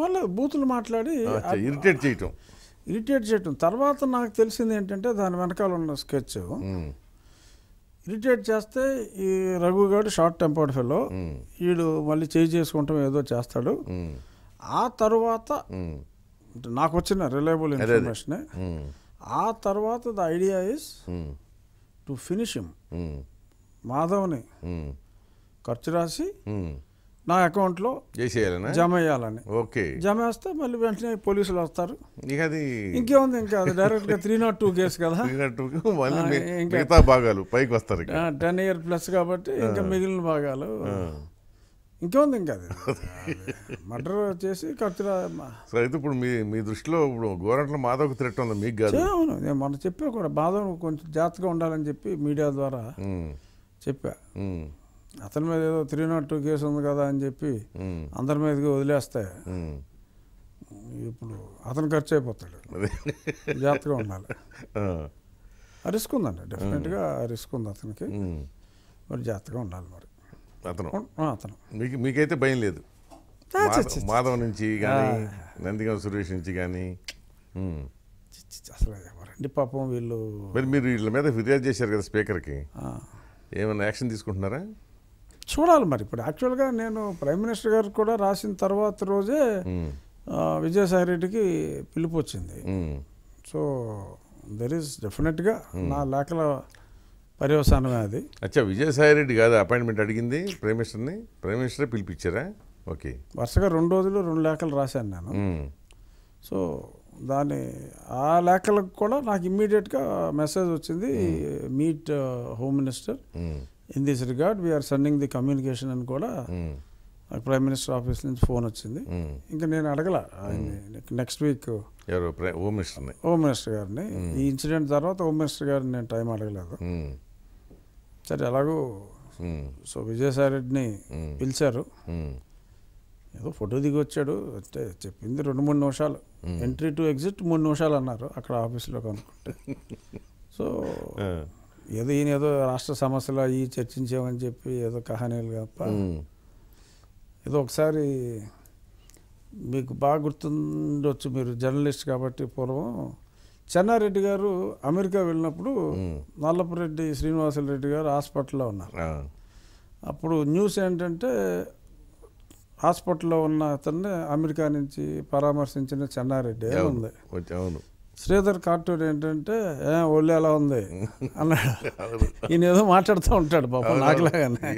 వాళ్ళు బూతులు మాట్లాడి ఇరిటేట్ చేయటం ఇరిటేట్ చేయటం తర్వాత నాకు తెలిసింది ఏంటంటే దాని వెనకాల ఉన్న స్కెచ్ ఇరిటేట్ చేస్తే ఈ రఘుగాడు షార్ట్ టెంపర్డ్ ఫెలో వీడు మళ్ళీ చేయి చేసుకుంటాం ఏదో చేస్తాడు ఆ తర్వాత నాకు వచ్చిన రిలయబుల్ ఇన్ఫర్మేషన్ ఆ తర్వాత the idea is to finishing మాధవ్ని ఖర్చు రాసి నా అకౌంట్లో చేసేయాలని జమ చేయాలని ఓకే జమ వేస్తే మళ్ళీ వెంటనే పోలీసులు వస్తారు ఇక అది ఇంకేముంది ఇంకా డైరెక్ట్ గా త్రీ నాట్ టూ కేసు కదా భాగాలు పైకి వస్తారు టెన్ ఇయర్ ప్లస్ కాబట్టి ఇంకా మిగిలిన భాగాలు ఇంకేముంది ఇంకా అది మర్డర్ చేసి ఖర్చు సరే ఇప్పుడు మీ మీ దృష్టిలో ఇప్పుడు గోరంట్ల మాధవ్ త్రెట్ ఉంది మీకు కాదు అవును నేను మొన్న చెప్పే కూడా మాధవ్ కొంచెం జాగ్రత్తగా ఉండాలని చెప్పి మీడియా ద్వారా చెప్పా అతని మీద ఏదో త్రీ నాట్ టూ కేసు ఉంది కదా అని చెప్పి అందరి మీదకి వదిలేస్తే ఇప్పుడు అతను ఖర్చు అయిపోతాడు జాగ్రత్తగా ఉండాలి రిస్క్ ఉందండి డెఫినెట్గా రిస్క్ ఉంది అతనికి మరి జాగ్రత్తగా ఉండాలి మరి అతను అతను మీకు మీకైతే భయం లేదు మాధవ్ నుంచి కానీ నందిగా సురేష్ నుంచి కానీ అసలు ఎవరండి పాపం వీళ్ళు మరి మీరు వీళ్ళ మీద ఫిర్యాదు చేశారు కదా స్పీకర్కి ఏమైనా యాక్షన్ తీసుకుంటున్నారా చూడాలి మరి ఇప్పుడు యాక్చువల్గా నేను ప్రైమ్ మినిస్టర్ గారు కూడా రాసిన తర్వాత రోజే విజయసాయి రెడ్డికి పిలుపు వచ్చింది సో దెర్ ఈస్ డెఫినెట్గా నా లేఖల పర్యవసానమే అది అచ్చా విజయసాయి రెడ్డి కాదు అపాయింట్మెంట్ అడిగింది ప్రైమ్ మినిస్టర్ని ప్రైమ్ మినిస్టరే పిలిపించారా ఓకే వరుసగా రెండు రోజులు రెండు లేఖలు రాశాను నేను సో దాని ఆ లేఖలకు కూడా నాకు ఇమ్మీడియట్గా మెసేజ్ వచ్చింది meet home minister in this regard we are sending the communication అని కూడా నాకు ప్రైమ్ మినిస్టర్ ఆఫీస్ నుంచి ఫోన్ వచ్చింది ఇంకా నేను అడగల నెక్స్ట్ వీక్ హోమ్ మినిస్టర్ని హోమ్ మినిస్టర్ గారిని ఈ ఇన్సిడెంట్ తర్వాత హోమ్ మినిస్టర్ గారిని నేను టైం అడగలేదు సరే అలాగూ సో విజయసాయి రెడ్డిని పిలిచారు ఏదో ఫోటో దిగి వచ్చాడు అంటే చెప్పింది రెండు మూడు నిమిషాలు ఎంట్రీ టు ఎగ్జిట్ మూడు నిమిషాలు అన్నారు అక్కడ ఆఫీస్లో కనుక్కుంటే సో ఏదో ఈయన ఏదో రాష్ట్ర సమస్యలు అవి చర్చించామని చెప్పి ఏదో కహానీలు తప్ప hmm. ఏదో ఒకసారి మీకు బాగా గుర్తుండొచ్చు మీరు జర్నలిస్ట్ కాబట్టి పూర్వం చెన్నారెడ్డి గారు అమెరికా వెళ్ళినప్పుడు hmm. నల్లపురెడ్డి శ్రీనివాసరెడ్డి గారు హాస్పిటల్లో ఉన్నారు అప్పుడు న్యూస్ ఏంటంటే హాస్పిటల్లో ఉన్న అతన్ని అమెరికా నుంచి పరామర్శించిన చెన్నారెడ్డి ఉంది అవును శ్రీధర్ కార్టూన్ ఏంటంటే ఏ ఒళ్ళు ఎలా ఉంది అన్నాడు ఈయన ఏదో మాట్లాడుతూ ఉంటాడు పాప నాకులాగానే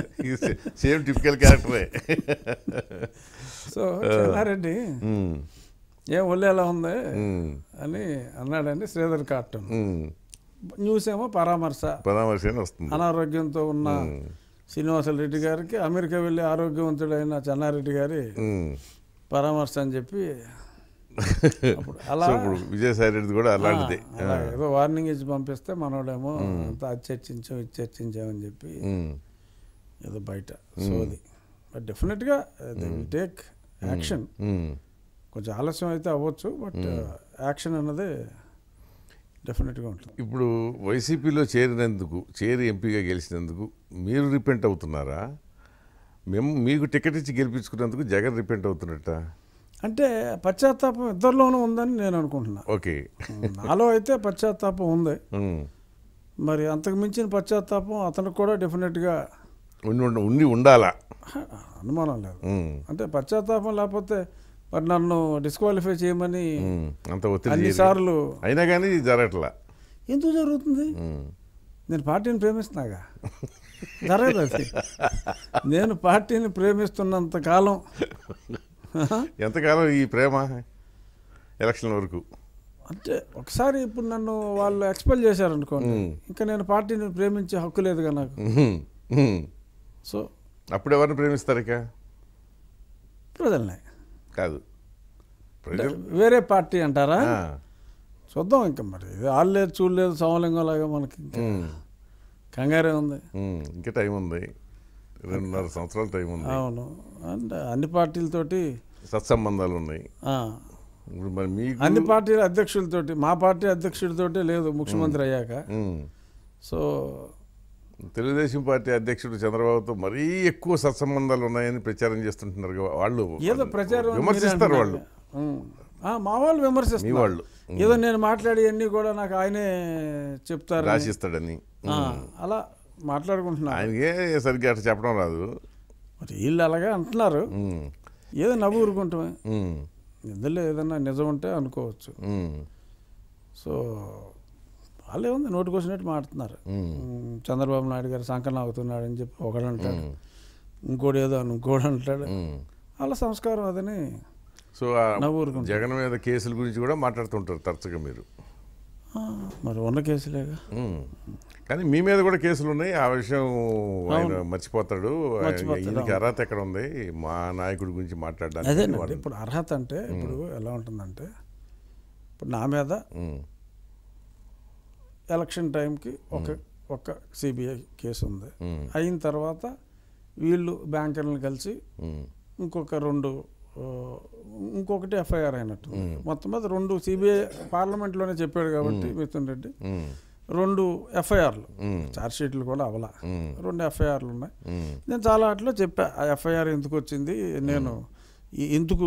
సేమ్ టిపికల్ క్యారెక్టరే సో చెన్నారెడ్డి ఏ ఒళ్ళు ఎలా ఉంది అని అన్నాడండి శ్రీధర్ కార్టూన్ న్యూస్ ఏమో పరామర్శ పరామర్శ అనారోగ్యంతో ఉన్న శ్రీనివాసల రెడ్డి గారికి అమెరికా వెళ్ళి ఆరోగ్యవంతుడైన చెన్నారెడ్డి గారి పరామర్శ అని చెప్పి అలా ఇప్పుడు విజయసాయి రెడ్డి కూడా అలాంటిది ఏదో వార్నింగ్ ఇచ్చి పంపిస్తే మనోడేమో అంత అది చర్చించాం ఇది చర్చించామని చెప్పి ఏదో బయట సోది బట్ డెఫినెట్గా దే టేక్ యాక్షన్ కొంచెం ఆలస్యం అయితే అవ్వచ్చు బట్ యాక్షన్ అన్నది డెఫినెట్గా ఉంటుంది ఇప్పుడు వైసీపీలో చేరినందుకు చేరి ఎంపీగా గెలిచినందుకు మీరు రిపెంట్ అవుతున్నారా మేము మీకు టికెట్ ఇచ్చి గెలిపించుకున్నందుకు జగన్ రిపెంట్ అవుతున్నట్ట అంటే పశ్చాత్తాపం ఇద్దరిలోనూ ఉందని నేను అనుకుంటున్నాను ఓకే నాలో అయితే పశ్చాత్తాపం ఉంది మరి అంతకు మించిన పశ్చాత్తాపం అతనికి కూడా డెఫినెట్గా ఉండి ఉండి ఉండాలా అనుమానం లేదు అంటే పశ్చాత్తాపం లేకపోతే మరి నన్ను డిస్క్వాలిఫై చేయమని అంత అన్నిసార్లు అయినా కానీ జరగట్లా ఎందుకు జరుగుతుంది నేను పార్టీని ప్రేమిస్తున్నాగా జరగదు అది నేను పార్టీని ప్రేమిస్తున్నంత కాలం ఎంతకాలం ఈ ప్రేమ ఎలక్షన్ వరకు అంటే ఒకసారి ఇప్పుడు నన్ను వాళ్ళు ఎక్స్పెల్ చేశారనుకోండి ఇంకా నేను పార్టీని ప్రేమించే హక్కు లేదుగా నాకు సో అప్పుడు ఎవరిని ప్రేమిస్తారు ఇక ప్రజలనే కాదు వేరే పార్టీ అంటారా చూద్దాం ఇంకా మరి ఇది లేదు చూడలేదు సమలింగం లాగా మనకి కంగారే ఉంది ఇంకా టైం ఉంది రెండున్నర సంవత్సరాల టైం ఉంది అవును అంటే అన్ని పార్టీలతోటి సత్సంబంధాలు ఉన్నాయి ఇప్పుడు మరి మీ అన్ని పార్టీల అధ్యక్షులతోటి మా పార్టీ అధ్యక్షుడితోటే లేదు ముఖ్యమంత్రి అయ్యాక సో తెలుగుదేశం పార్టీ అధ్యక్షుడు చంద్రబాబుతో మరీ ఎక్కువ సత్సంబంధాలు ఉన్నాయని ప్రచారం చేస్తుంటున్నారు వాళ్ళు ఏదో ప్రచారం విమర్శిస్తారు వాళ్ళు మా వాళ్ళు విమర్శిస్తారు వాళ్ళు ఏదో నేను మాట్లాడేవన్నీ కూడా నాకు ఆయనే చెప్తారు రాసిస్తాడని అలా మాట్లాడుకుంటున్నాను ఆయనకే సరిగ్గా అట్లా చెప్పడం రాదు మరి వీళ్ళు అలాగే అంటున్నారు ఏదో నవ్వు ఊరుకుంటామే ఇందులో ఏదన్నా నిజం ఉంటే అనుకోవచ్చు సో వాళ్ళే ఉంది నోటు కోసినట్టు మాట్లాడుతున్నారు చంద్రబాబు నాయుడు గారు సంకలనం అవుతున్నాడు అని చెప్పి ఒకడు అంటాడు ఇంకోటి ఏదో అని ఇంకోడు అంటాడు వాళ్ళ సంస్కారం అదని సో జగన్ మీద కేసుల గురించి కూడా మాట్లాడుతుంటారు తరచుగా మీరు మరి ఉన్న కేసులేగా కానీ మీ మీద కూడా కేసులు ఉన్నాయి ఆ విషయం ఆయన మర్చిపోతాడు ఈయనకి అర్హత ఎక్కడ ఉంది మా నాయకుడి గురించి మాట్లాడడానికి ఇప్పుడు అర్హత అంటే ఇప్పుడు ఎలా ఉంటుందంటే ఇప్పుడు నా మీద ఎలక్షన్ టైంకి ఒక ఒక సిబిఐ కేసు ఉంది అయిన తర్వాత వీళ్ళు బ్యాంకర్లను కలిసి ఇంకొక రెండు ఇంకొకటి ఎఫ్ఐఆర్ అయినట్టు మొత్తం మీద రెండు సిబిఐ పార్లమెంట్లోనే చెప్పాడు కాబట్టి మిథున్ రెడ్డి రెండు ఎఫ్ఐఆర్లు చార్జ్ షీట్లు కూడా అవలా రెండు ఎఫ్ఐఆర్లు ఉన్నాయి నేను చాలా వాటిలో చెప్పా ఆ ఎఫ్ఐఆర్ ఎందుకు వచ్చింది నేను ఎందుకు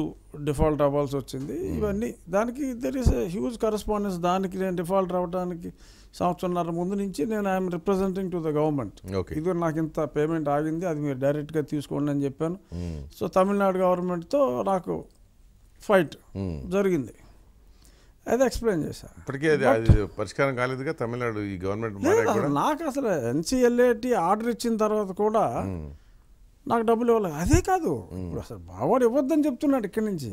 డిఫాల్ట్ అవ్వాల్సి వచ్చింది ఇవన్నీ దానికి దర్ ఇస్ హ్యూజ్ కరస్పాండెన్స్ దానికి నేను డిఫాల్ట్ అవ్వడానికి సంవత్సరంన్నర ముందు నుంచి నేను I'm representing to the government ఇదిగో నాకు ఇంత పేమెంట్ ఆగింది అది మీరు డైరెక్ట్గా తీసుకోండి అని చెప్పాను సో తమిళనాడు గవర్నమెంట్తో నాకు ఫైట్ జరిగింది అది ఎక్స్ప్లెయిన్ చేశాను ఇప్పటికే అది అది పరిష్కారం కాలేదుగా తమిళనాడు ఈ గవర్నమెంట్ నాకు అసలు ఎన్సీఎల్ఏటి ఆర్డర్ ఇచ్చిన తర్వాత కూడా నాకు డబ్బులు ఇవ్వలేదు అదే కాదు ఇప్పుడు అసలు బాగోడు ఇవ్వద్దని చెప్తున్నాడు ఇక్కడి నుంచి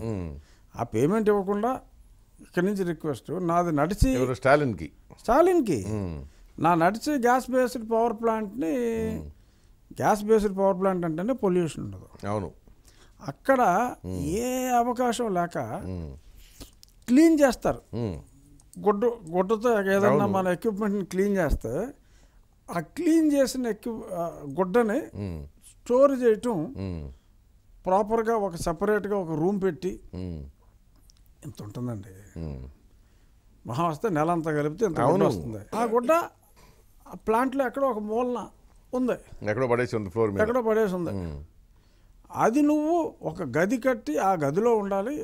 ఆ పేమెంట్ ఇవ్వకుండా ఇక్కడి నుంచి రిక్వెస్ట్ నాది నడిచి స్టాలిన్కి స్టాలిన్కి నా నడిచి గ్యాస్ బేస్డ్ పవర్ ప్లాంట్ని గ్యాస్ బేస్డ్ పవర్ ప్లాంట్ అంటేనే పొల్యూషన్ ఉండదు అవును అక్కడ ఏ అవకాశం లేక క్లీన్ చేస్తారు గుడ్డు గుడ్డతో ఏదన్నా మన ఎక్విప్మెంట్ని క్లీన్ చేస్తే ఆ క్లీన్ చేసిన ఎక్విప్ గుడ్డని స్టోర్ చేయటం ప్రాపర్గా ఒక సపరేట్గా ఒక రూమ్ పెట్టి ఇంత ఉంటుందండి మహా వస్తే నెల అంతా కలిపితే ఇంత గుడ్డ వస్తుంది ఆ గుడ్డ ఆ ప్లాంట్లో ఎక్కడో ఒక మూలన ఉంది ఎక్కడో పడేసి ఉంది ఫ్లోర్ ఎక్కడో పడేసి ఉంది అది నువ్వు ఒక గది కట్టి ఆ గదిలో ఉండాలి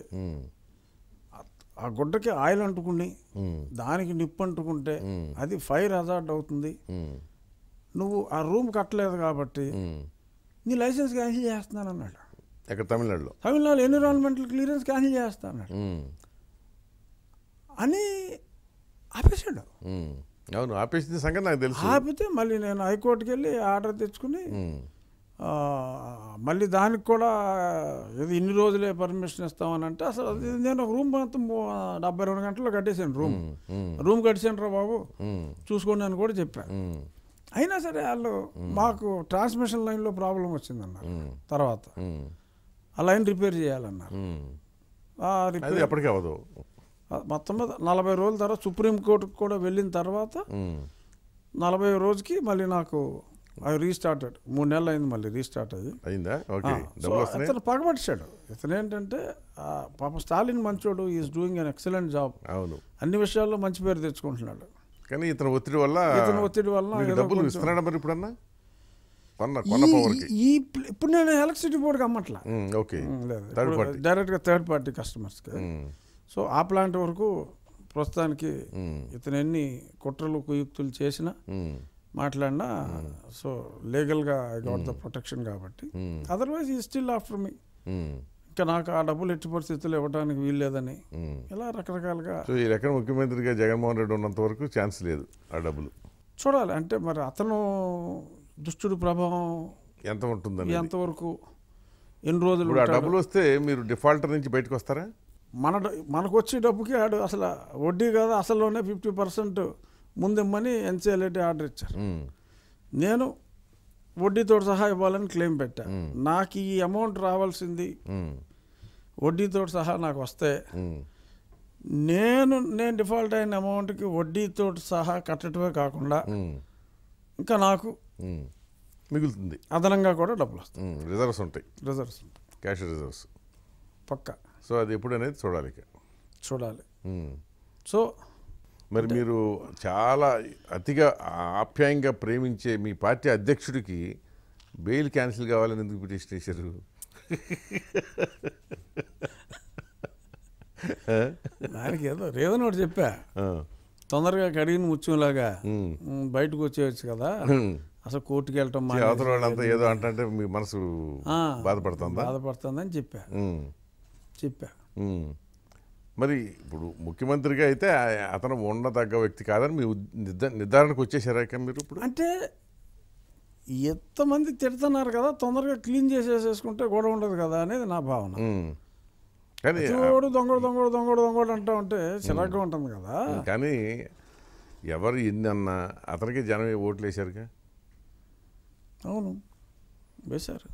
ఆ గుడ్డకి ఆయిల్ అంటుకుని దానికి నిప్పు అంటుకుంటే అది ఫైర్ హజార్డ్ అవుతుంది నువ్వు ఆ రూమ్ కట్టలేదు కాబట్టి నీ లైసెన్స్ క్యాన్సిల్ చేస్తున్నాను అన్నాడు ఎక్కడ తమిళనాడులో తమిళనాడు ఎన్విరాన్మెంటల్ క్లియరెన్స్ క్యాన్సిల్ చేస్తాను అని ఆపేసాడు అవును ఆపేసిన సంగతి నాకు తెలుసు ఆపితే మళ్ళీ నేను హైకోర్టుకి వెళ్ళి ఆర్డర్ తెచ్చుకుని మళ్ళీ దానికి కూడా ఏదో ఇన్ని రోజులే పర్మిషన్ ఇస్తామని అంటే అసలు నేను ఒక రూమ్ మొత్తం డెబ్బై రెండు గంటల్లో కట్టేశాను రూమ్ రూమ్ కట్టేసాను రా బాబు చూసుకోండి అని కూడా చెప్పాను అయినా సరే వాళ్ళు మాకు ట్రాన్స్మిషన్ లైన్లో ప్రాబ్లం వచ్చిందన్నారు తర్వాత ఆ లైన్ రిపేర్ చేయాలన్నారు రిపేర్ అవ్వదు మొత్తం మీద నలభై రోజుల తర్వాత సుప్రీంకోర్టుకు కూడా వెళ్ళిన తర్వాత నలభై రోజుకి మళ్ళీ నాకు అవి రీస్టార్టెడ్ మూడు నెలలు అయింది మళ్ళీ రీస్టార్ట్ అయ్యి అయిందా ఇతను పగబట్టాడు ఇతను ఏంటంటే పాప స్టాలిన్ మంచోడు is doing an excellent job అవును అన్ని విషయాల్లో మంచి పేరు తెచ్చుకుంటున్నాడు కానీ ఇతను ఒత్తిడి వల్ల ఇతను ఒత్తిడి వల్ల డబ్బులు ఇస్తున్నాడు మరి ఇప్పుడన్నా ఈ ఇప్పుడు నేను ఎలక్ట్రిసిటీ బోర్డుకి అమ్మట్లా ఓకే డైరెక్ట్గా థర్డ్ పార్టీ కస్టమర్స్కి సో ఆ ప్లాంట్ వరకు ప్రస్తుతానికి ఇతనెన్ని కుట్రలు కుయుక్తులు చేసినా మాట్లాడినా సో లీగల్గా ఐ ద ప్రొటెక్షన్ కాబట్టి అదర్వైజ్ ఈ స్టిల్ ఆఫ్టర్ మీ ఇంకా నాకు ఆ డబ్బులు ఎట్టి పరిస్థితులు ఇవ్వడానికి వీల్లేదని ఇలా రకరకాలుగా ఈ రకం ముఖ్యమంత్రిగా జగన్మోహన్ రెడ్డి ఉన్నంత వరకు ఛాన్స్ లేదు ఆ డబ్బులు చూడాలి అంటే మరి అతను దుష్టుడు ప్రభావం ఎంత ఉంటుందని ఎంతవరకు ఎన్ని రోజులు ఆ డబ్బులు వస్తే మీరు డిఫాల్టర్ నుంచి బయటకు వస్తారా మన మనకు వచ్చే డబ్బుకి ఆడు అసలు వడ్డీ కాదు అసలులోనే ఫిఫ్టీ పర్సెంట్ ముందిమ్మని ఎన్సీఎల్ఐటీ ఆర్డర్ ఇచ్చారు నేను వడ్డీతో సహా ఇవ్వాలని క్లెయిమ్ పెట్టా నాకు ఈ అమౌంట్ రావాల్సింది వడ్డీతో సహా నాకు వస్తే నేను నేను డిఫాల్ట్ అయిన అమౌంట్కి వడ్డీతో సహా కట్టడమే కాకుండా ఇంకా నాకు మిగులుతుంది అదనంగా కూడా డబ్బులు వస్తాయి రిజర్వ్స్ ఉంటాయి రిజర్వ్స్ క్యాష్ రిజర్వ్స్ పక్కా సో అది ఎప్పుడు అనేది చూడాలి చూడాలి సో మరి మీరు చాలా అతిగా ఆప్యాయంగా ప్రేమించే మీ పార్టీ అధ్యక్షుడికి బెయిల్ క్యాన్సిల్ కావాలని ఎందుకు పిటిషన్ చేశారు దానికి ఏదో రేదని ఒకటి చెప్పా తొందరగా కడిగిన ముచ్చులాగా బయటకు వచ్చేయచ్చు కదా అసలు కోర్టుకి వెళ్ళటం ఏదో అంటే మీ మనసు బాధపడుతుంది బాధపడుతుందని చెప్పా చెప్పా మరి ఇప్పుడు ముఖ్యమంత్రిగా అయితే అతను ఉండదగ్గ వ్యక్తి కాదని మీ నిర్ధారణకు వచ్చేసారా మీరు ఇప్పుడు అంటే ఎంతమంది తిడుతున్నారు కదా తొందరగా క్లీన్ చేసేసేసుకుంటే గొడవ ఉండదు కదా అనేది నా భావన కానీ దొంగడు దొంగడు దొంగడు దొంగడు దొంగడు అంటూ ఉంటే చిరాగ్గా ఉంటుంది కదా కానీ ఎవరు ఎన్ని అన్నా అతనికి జనం ఓట్లు వేశారుగా అవును వేశారు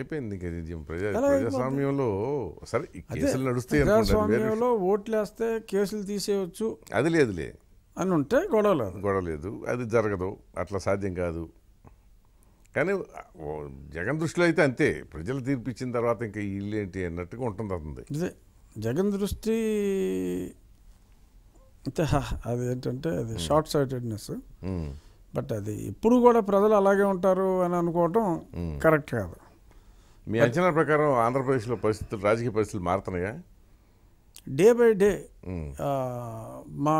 అయిపోయింది ఇంకా నిజం ప్రజా ప్రజాస్వామ్యంలో సరే కేసులు నడుస్తాయి ఓట్లు వేస్తే కేసులు తీసేయవచ్చు అది లేదులే అని ఉంటే గొడవ లేదు గొడవ లేదు అది జరగదు అట్లా సాధ్యం కాదు కానీ జగన్ దృష్టిలో అయితే అంతే ప్రజలు తీర్పిచ్చిన తర్వాత ఇంకా ఇల్లు ఏంటి అన్నట్టుగా ఉంటుంది అవుతుంది జగన్ దృష్టి అంటే అది ఏంటంటే అది షార్ట్ సైటెడ్నెస్ బట్ అది ఇప్పుడు కూడా ప్రజలు అలాగే ఉంటారు అని అనుకోవటం కరెక్ట్ కాదు మీ అంచనా ప్రకారం ఆంధ్రప్రదేశ్లో పరిస్థితులు రాజకీయ పరిస్థితులు మారుతున్నాయా డే బై డే మా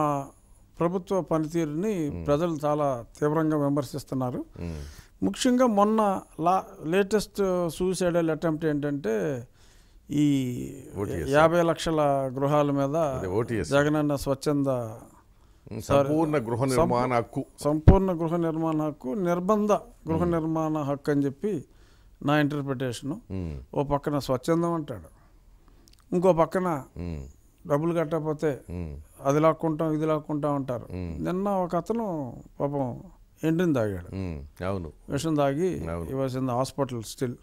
ప్రభుత్వ పనితీరుని ప్రజలు చాలా తీవ్రంగా విమర్శిస్తున్నారు ముఖ్యంగా మొన్న లా లేటెస్ట్ సూసైడల్ అటెంప్ట్ ఏంటంటే ఈ యాభై లక్షల గృహాల మీద జగనన్న స్వచ్ఛంద సంపూర్ణ గృహ నిర్మాణ హక్కు సంపూర్ణ గృహ నిర్మాణ హక్కు నిర్బంధ గృహ నిర్మాణ హక్కు అని చెప్పి నా ఇంటర్ప్రిటేషను hmm. ఓ పక్కన స్వచ్ఛందం అంటాడు ఇంకో పక్కన hmm. డబ్బులు కట్టకపోతే hmm. అది లాక్కుంటాం ఇది లాక్కుంటాం అంటారు నిన్న ఒక అతను పాపం ఎండ్రిని తాగాడు అవును విషం తాగి ఇవ్వాల్సింది హాస్పిటల్ స్టిల్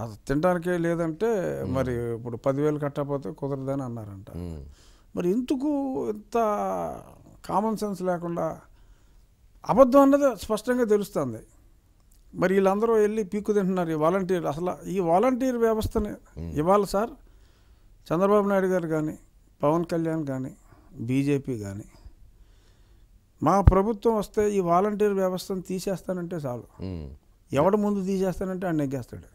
అది తినడానికే లేదంటే మరి ఇప్పుడు పదివేలు కట్టకపోతే కుదరదని అన్నారంట మరి ఇంతకు ఇంత కామన్ సెన్స్ లేకుండా అబద్ధం అన్నది స్పష్టంగా తెలుస్తుంది మరి వీళ్ళందరూ వెళ్ళి పీక్కు తింటున్నారు ఈ వాలంటీర్ అసలు ఈ వాలంటీర్ వ్యవస్థని ఇవాళ సార్ చంద్రబాబు నాయుడు గారు కానీ పవన్ కళ్యాణ్ కానీ బీజేపీ కానీ మా ప్రభుత్వం వస్తే ఈ వాలంటీర్ వ్యవస్థను తీసేస్తానంటే చాలు ఎవడు ముందు తీసేస్తానంటే ఆయన నెగ్గేస్తాడు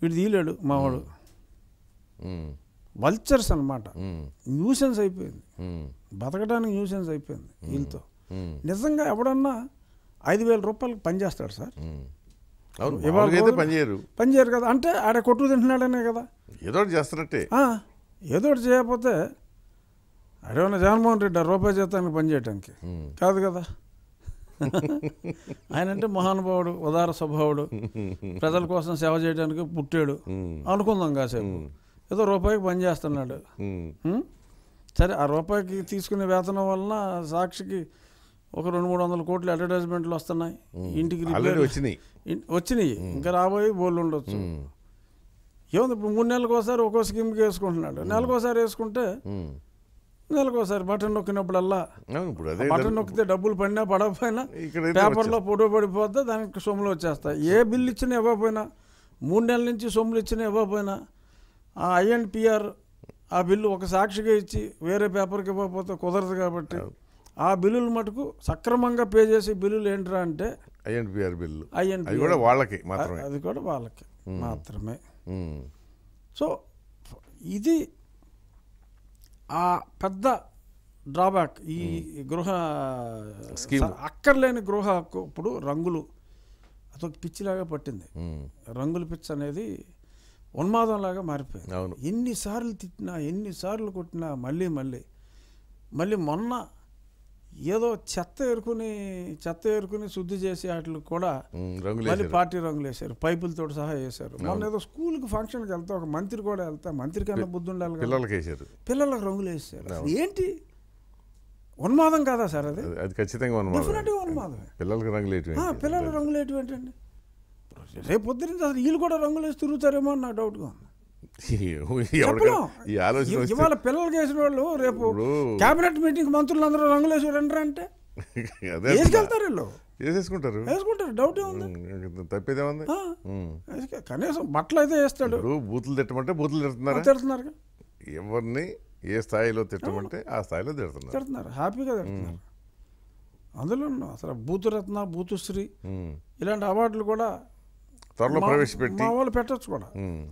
వీడు తీయలేడు మావాడు వల్చర్స్ అనమాట న్యూసెన్స్ అయిపోయింది బతకడానికి న్యూసెన్స్ అయిపోయింది వీళ్ళతో నిజంగా ఎవడన్నా ఐదు వేల రూపాయలకు పనిచేస్తాడు సార్ అవును పనిచేయరు పనిచేయరు కదా అంటే ఆడ కొట్టు తింటున్నాడనే కదా ఏదో చేస్తున్నట్టే ఏదో చేయకపోతే అడేమన్నా జగన్మోహన్ రెడ్డి రూపాయి జీతానికి పనిచేయటానికి కాదు కదా ఆయన అంటే మహానుభావుడు ఉదార స్వభావుడు ప్రజల కోసం సేవ చేయడానికి పుట్టాడు అనుకుందాం కాసేపు ఏదో రూపాయికి పని చేస్తున్నాడు సరే ఆ రూపాయికి తీసుకునే వేతనం వలన సాక్షికి ఒక రెండు మూడు వందల కోట్లు అడ్వర్టైజ్మెంట్లు వస్తున్నాయి ఇంటికి వచ్చినాయి వచ్చినాయి ఇంకా రాబోయే బోళ్ళు ఉండొచ్చు ఏముంది ఇప్పుడు మూడు నెలలకు ఒకసారి ఒక్కో స్కీమ్కి వేసుకుంటున్నాడు ఒకసారి వేసుకుంటే ఒకసారి బటన్ నొక్కినప్పుడల్లా బటన్ నొక్కితే డబ్బులు పడినా పడకపోయినా పేపర్లో ఫోటో పడిపోతే దానికి సొమ్ములు వచ్చేస్తాయి ఏ బిల్లు ఇచ్చినా ఇవ్వకపోయినా మూడు నెలల నుంచి సొమ్ములు ఇచ్చినా ఇవ్వకపోయినా ఆ ఐఎన్పిఆర్ ఆ బిల్లు ఒక సాక్షిగా ఇచ్చి వేరే పేపర్కి ఇవ్వకపోతే కుదరదు కాబట్టి ఆ బిల్లులు మటుకు సక్రమంగా పే చేసే బిల్లులు ఏంట్రా అంటే ఐఎన్పిఆర్ బిల్లు ఐఎన్పి వాళ్ళకి అది కూడా వాళ్ళకి మాత్రమే సో ఇది ఆ పెద్ద డ్రాబ్యాక్ ఈ గృహ స్కీమ్ అక్కర్లేని గృహ హక్కు ఇప్పుడు రంగులు అదొక పిచ్చిలాగా పట్టింది రంగుల పిచ్చి అనేది ఉన్మాదంలాగా మారిపోయింది అవును ఎన్నిసార్లు తిట్టినా ఎన్నిసార్లు కొట్టినా మళ్ళీ మళ్ళీ మళ్ళీ మొన్న ఏదో చెత్త ఏరుకుని చెత్త ఏరుకుని శుద్ధి చేసే వాటికి కూడా మళ్ళీ పార్టీ రంగులు వేశారు పైపులతో సహా వేశారు మొన్న ఏదో స్కూల్కి ఫంక్షన్కి వెళ్తా ఒక మంత్రి కూడా వెళ్తా మంత్రి కన్నా బుద్ధి ఉండాలి పిల్లలకు రంగులు వేసారు ఏంటి ఉన్మాదం కాదా సార్ అది అది ఖచ్చితంగా ఉన్మాదం ఉన్మాదం పిల్లలకు రంగులు పిల్లల రంగులు ఏంటండి రేపు పొద్దున వీళ్ళు కూడా రంగులు వేసి తిరుగుతారేమో అని నా డౌట్గా ఉంది ఇవాళ పిల్లలకి వేసిన వాళ్ళు రేపు కేబినెట్ మీటింగ్ మంత్రులు అందరూ రంగులు వేసి రండి అంటే వేసుకెళ్తారు వేసేసుకుంటారు వేసుకుంటారు డౌట్ ఏముంది తప్పేదేముంది కనీసం బట్టలు అయితే వేస్తాడు బూతులు తిట్టమంటే బూతులు తిడుతున్నారు తిడుతున్నారు ఎవరిని ఏ స్థాయిలో తిట్టమంటే ఆ స్థాయిలో తిడుతున్నారు తిడుతున్నారు హ్యాపీగా తిడుతున్నారు అందులో అసలు బూతురత్న బూతుశ్రీ ఇలాంటి అవార్డులు కూడా త్వరలో ప్రవేశపెట్టి మా వాళ్ళు పెట్టచ్చు కూడా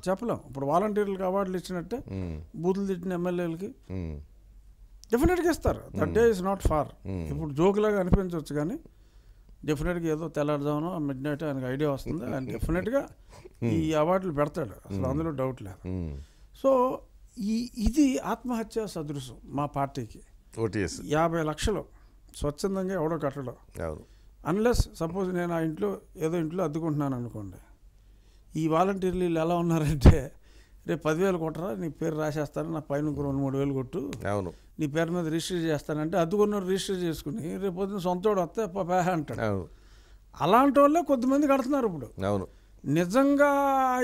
చెప్పలేం ఇప్పుడు వాలంటీర్లకు అవార్డులు ఇచ్చినట్టే బూతులు తిట్టిన ఎమ్మెల్యేలకి డెఫినెట్గా ఇస్తారు that day is not far ఇప్పుడు జోకులాగా అనిపించవచ్చు కానీ డెఫినెట్గా ఏదో తెల్లడదామనో మిడ్ నైట్ ఆయనకు ఐడియా వస్తుంది ఆయన డెఫినెట్గా ఈ అవార్డులు పెడతాడు అసలు అందులో డౌట్ లేదు సో ఈ ఇది ఆత్మహత్య సదృశం మా పార్టీకి యాభై లక్షలు స్వచ్ఛందంగా ఎవడో కట్టడం అన్లెస్ సపోజ్ నేను ఆ ఇంట్లో ఏదో ఇంట్లో అద్దుకుంటున్నాను అనుకోండి ఈ వాలంటీర్లు వీళ్ళు ఎలా ఉన్నారంటే రేపు పదివేలు కొట్టరా నీ పేరు రాసేస్తాను నా పైన రెండు మూడు వేలు కొట్టు అవును నీ పేరు మీద రిజిస్టర్ చేస్తానంటే అద్దుకున్న రిజిస్టర్ చేసుకుని రేపు పొద్దున సొంతోడు వస్తే పేహ అంటాడు అలాంటి వాళ్ళే కొద్దిమంది కడుతున్నారు ఇప్పుడు అవును నిజంగా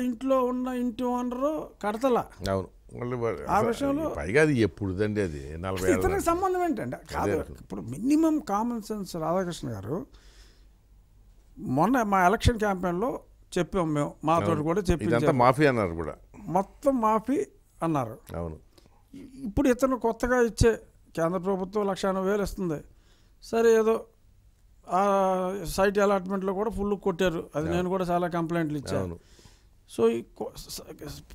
ఇంట్లో ఉన్న ఇంటి ఓనరు కడతలా అవును ఆ విషయంలో పైగా అది ఎప్పుడుదండి అది నలభై ఇతనికి సంబంధం ఏంటండి కాదు ఇప్పుడు మినిమం కామన్ సెన్స్ రాధాకృష్ణ గారు మొన్న మా ఎలక్షన్ క్యాంపెయిన్లో చెప్పాం మేము మాతో కూడా చెప్పి మాఫీ అన్నారు కూడా మొత్తం మాఫీ అన్నారు అవును ఇప్పుడు ఇతను కొత్తగా ఇచ్చే కేంద్ర ప్రభుత్వం లక్ష ఎనభై వేలు ఇస్తుంది సరే ఏదో ఆ సైట్ అలాట్మెంట్లో కూడా ఫుల్ కొట్టారు అది నేను కూడా చాలా కంప్లైంట్లు ఇచ్చాను సో ఈ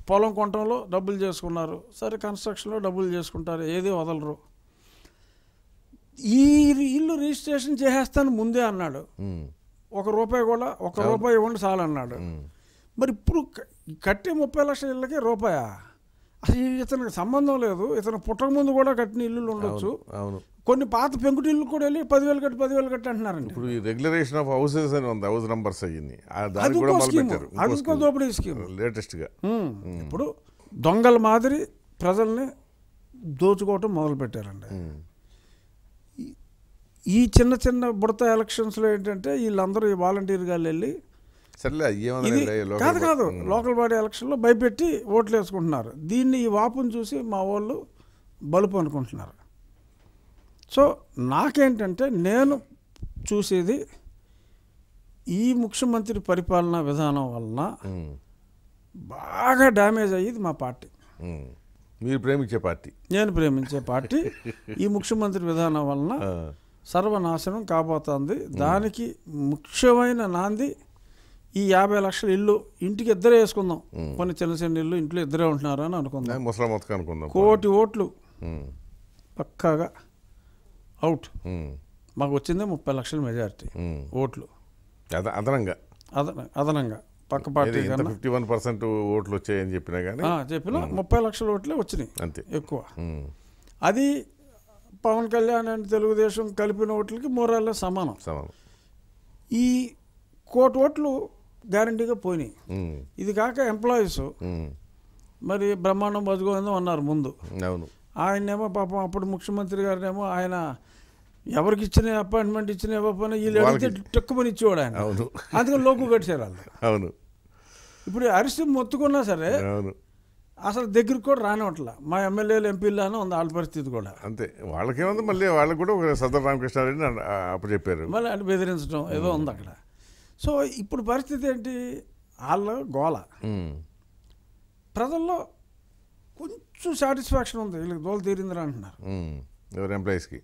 పొలం కొనటంలో డబ్బులు చేసుకున్నారు సరే కన్స్ట్రక్షన్లో డబ్బులు చేసుకుంటారు ఏది వదలరు ఈ ఇల్లు రిజిస్ట్రేషన్ చేసేస్తాను ముందే అన్నాడు ఒక రూపాయి కూడా ఒక రూపాయి ఇవ్వండి చాలన్నాడు మరి ఇప్పుడు కట్టే ముప్పై లక్షల ఇళ్ళకే రూపాయా అది ఇతనికి సంబంధం లేదు ఇతను పుట్టక ముందు కూడా కట్టిన ఇల్లులు ఉండొచ్చు కొన్ని పాత పెంకుటి ఇల్లు కూడా వెళ్ళి పదివేలు కట్టి పదివేలు కట్టి అంటున్నారండి ఇప్పుడు ఈ రెగ్యులరేషన్ ఆఫ్ హౌసెస్ అని ఉంది హౌస్ నంబర్స్ అయ్యింది అది ఇంకో దోపిడీ స్కీమ్ లేటెస్ట్గా ఇప్పుడు దొంగల మాదిరి ప్రజల్ని దోచుకోవటం మొదలుపెట్టారండి ఈ చిన్న చిన్న బుడత ఎలక్షన్స్లో ఏంటంటే వీళ్ళందరూ వాలంటీర్గా వెళ్ళి కాదు కాదు లోకల్ బాడీ ఎలక్షన్లో భయపెట్టి ఓట్లు వేసుకుంటున్నారు దీన్ని ఈ వాపును చూసి మా వాళ్ళు బలుపు అనుకుంటున్నారు సో నాకేంటంటే నేను చూసేది ఈ ముఖ్యమంత్రి పరిపాలనా విధానం వలన బాగా డ్యామేజ్ అయ్యేది మా పార్టీ మీరు ప్రేమించే పార్టీ నేను ప్రేమించే పార్టీ ఈ ముఖ్యమంత్రి విధానం వలన సర్వనాశనం కాబోతోంది దానికి ముఖ్యమైన నాంది ఈ యాభై లక్షల ఇల్లు ఇంటికి ఇద్దరే వేసుకుందాం కొన్ని చిన్న చిన్న ఇల్లు ఇంట్లో ఇద్దరే ఉంటున్నారు అని అనుకుందాం అనుకుందాం కోటి ఓట్లు పక్కాగా అవుట్ మాకు వచ్చిందే ముప్పై లక్షల మెజారిటీ ఓట్లు అదనంగా అదనంగా పక్క పార్టీ ఫిఫ్టీ వన్ పర్సెంట్ ఓట్లు వచ్చాయని కానీ చెప్పిన ముప్పై లక్షల ఓట్లే వచ్చినాయి అంతే ఎక్కువ అది పవన్ కళ్యాణ్ అండ్ తెలుగుదేశం కలిపిన ఓట్లకి మోరాల్లో సమానం సమానం ఈ కోటి ఓట్లు గ్యారంటీగా పోయినాయి ఇది కాక ఎంప్లాయీస్ మరి బ్రహ్మాండం బతుకోవడం అన్నారు ముందు అవును ఆయనేమో పాపం అప్పుడు ముఖ్యమంత్రి గారినేమో ఆయన ఎవరికి ఇచ్చిన అపాయింట్మెంట్ ఇచ్చిన ఇవ్వకపోయినా వీళ్ళు అడిగితే టక్కుమని ఇచ్చేవాడు ఆయన అందుకని లోకు కట్టారు వాళ్ళు అవును ఇప్పుడు అరిసి మొత్తుకున్నా సరే అసలు దగ్గరికి కూడా రానివ్వట్ల మా ఎమ్మెల్యేలు ఎంపీలానే ఉంది వాళ్ళ పరిస్థితి కూడా అంతే వాళ్ళకేముంది మళ్ళీ వాళ్ళకి కూడా ఒక సదర్ రామకృష్ణారెడ్డి అప్పుడు చెప్పారు మళ్ళీ అంటే బెదిరించడం ఏదో ఉంది అక్కడ సో ఇప్పుడు పరిస్థితి ఏంటి వాళ్ళ గోల ప్రజల్లో కొంచెం సాటిస్ఫాక్షన్ ఉంది వీళ్ళకి దోలు తీరిందిరా అంటున్నారు ఎవరు ఎంప్లాయీస్కి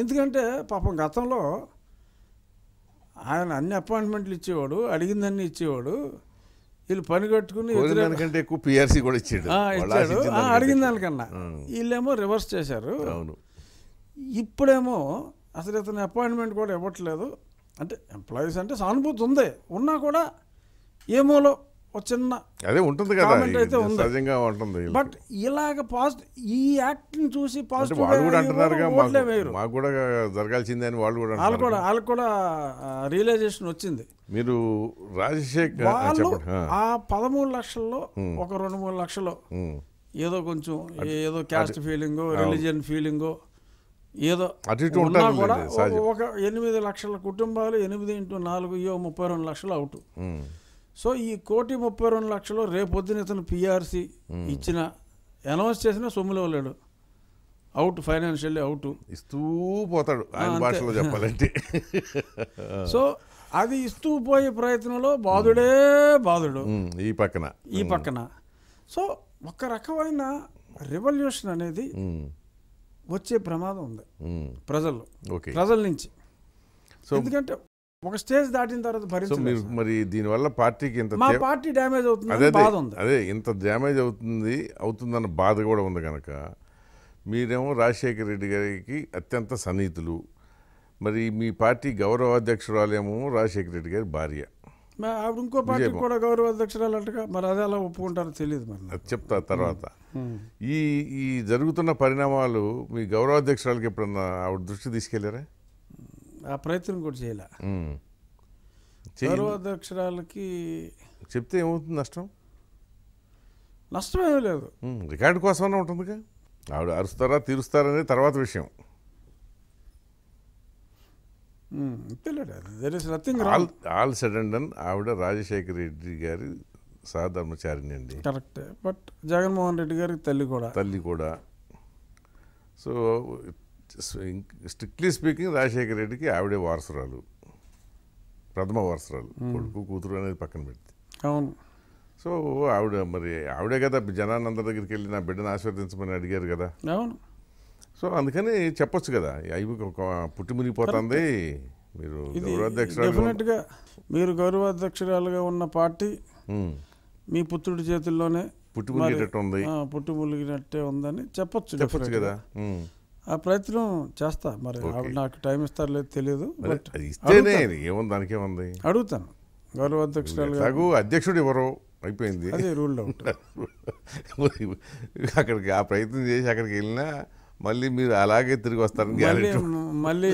ఎందుకంటే పాపం గతంలో ఆయన అన్ని అపాయింట్మెంట్లు ఇచ్చేవాడు అడిగిందన్నీ ఇచ్చేవాడు వీళ్ళు పని కట్టుకుని దానికంటే ఎక్కువ పిఆర్సీ కూడా ఇచ్చాడు ఇచ్చాడు అడిగిన దానికన్నా వీళ్ళేమో రివర్స్ చేశారు అవును ఇప్పుడేమో అసలు ఇతను అపాయింట్మెంట్ కూడా ఇవ్వట్లేదు అంటే ఎంప్లాయీస్ అంటే సానుభూతి ఉంది ఉన్నా కూడా ఏమోలో ఒక చిన్న అదే ఉంటుంది కదా అయితే ఉంది ఉంటుంది బట్ ఇలాగ పాజిటివ్ ఈ యాక్ట్ని చూసి పాజిటివ్ వాళ్ళు కూడా అంటున్నారు మాకు కూడా జరగాల్సిందే అని వాళ్ళు కూడా వాళ్ళు కూడా వాళ్ళు కూడా రియలైజేషన్ వచ్చింది మీరు రాజశేఖర్ వాళ్ళు ఆ పదమూడు లక్షల్లో ఒక రెండు మూడు లక్షలు ఏదో కొంచెం ఏదో క్యాస్ట్ ఫీలింగో రిలీజియన్ ఫీలింగో ఏదో ఉన్నా కూడా ఒక ఎనిమిది లక్షల కుటుంబాలు ఎనిమిది ఇంటూ నాలుగు ఇయో ముప్పై రెండు లక్షలు అవుట్ సో ఈ కోటి ముప్పై రెండు లక్షలు రేపొద్దున ఇతను పిఆర్సీ hmm. ఇచ్చిన అనౌన్స్ చేసిన సొమ్ములు లేడు అవుట్ ఫైనాన్షియల్లీ అవుట్ ఇస్తూ పోతాడు భాషలో చెప్పాలంటే సో అది ఇస్తూ పోయే ప్రయత్నంలో బాధుడే hmm. బాధుడు hmm. ఈ పక్కన ఈ పక్కన సో ఒక రకమైన రెవల్యూషన్ అనేది వచ్చే ప్రమాదం ఉంది ప్రజల్లో ప్రజల నుంచి సో ఎందుకంటే ఒక స్టేజ్ దాటిన తర్వాత భరించి మరి దీనివల్ల పార్టీకి ఇంత మా పార్టీ డ్యామేజ్ అవుతుంది బాధ ఉంది అదే ఇంత డ్యామేజ్ అవుతుంది అవుతుందన్న బాధ కూడా ఉంది కనుక మీరేమో రాజశేఖర రెడ్డి గారికి అత్యంత సన్నిహితులు మరి మీ పార్టీ ఏమో రాజశేఖర రెడ్డి గారి భార్య ఆవిడ ఇంకో పార్టీ కూడా గౌరవాధ్యక్షురాలు అంటగా మరి అదే అలా ఒప్పుకుంటారో తెలియదు మరి చెప్తా తర్వాత ఈ ఈ జరుగుతున్న పరిణామాలు మీ గౌరవాధ్యక్షురాలకి ఎప్పుడన్నా ఆవిడ దృష్టి తీసుకెళ్ళారా ఆ ప్రయత్నం కూడా చేయాల గౌరవాధ్యక్షరాలకి చెప్తే ఏమవుతుంది నష్టం నష్టమేమీ లేదు రికార్డు కోసమైనా ఉంటుందిగా ఆవిడ అరుస్తారా తీరుస్తారనే తర్వాత విషయం ఆల్ సడన్ ఆవిడ రాజశేఖర రెడ్డి గారి సహధర్మచారిణి అండి కరెక్ట్ బట్ జగన్మోహన్ రెడ్డి గారికి తల్లి కూడా తల్లి కూడా సో స్ట్రిక్ట్లీ స్పీకింగ్ రాజశేఖర రెడ్డికి ఆవిడే వారసురాలు ప్రథమ వారసురాలు కొడుకు కూతురు అనేది పక్కన పెడితే అవును సో ఆవిడ మరి ఆవిడే కదా జనాన్ని అందరి దగ్గరికి వెళ్ళి నా బిడ్డను ఆశీర్వదించమని అడిగారు కదా అవును సో అందుకని చెప్పొచ్చు కదా అవి పుట్టి మునిగిపోతుంది మీరు డెఫినెట్గా మీరు గౌరవాధ్యక్షురాలుగా ఉన్న పార్టీ మీ పుత్రుడి చేతుల్లోనే పుట్టి మునిగినట్టు ఉంది పుట్టి ములిగినట్టే ఉందని చెప్పొచ్చు చెప్పొచ్చు కదా ఆ ప్రయత్నం చేస్తా మరి నాకు టైం ఇస్తారు లేదు తెలియదు ఏముంది అడుగుతాను గౌరవ అధ్యక్షుడు అధ్యక్షుడు ఎవరు అయిపోయింది అదే రూల్లో అక్కడికి ఆ ప్రయత్నం చేసి అక్కడికి వెళ్ళినా మళ్ళీ మీరు అలాగే తిరిగి వస్తారని మళ్ళీ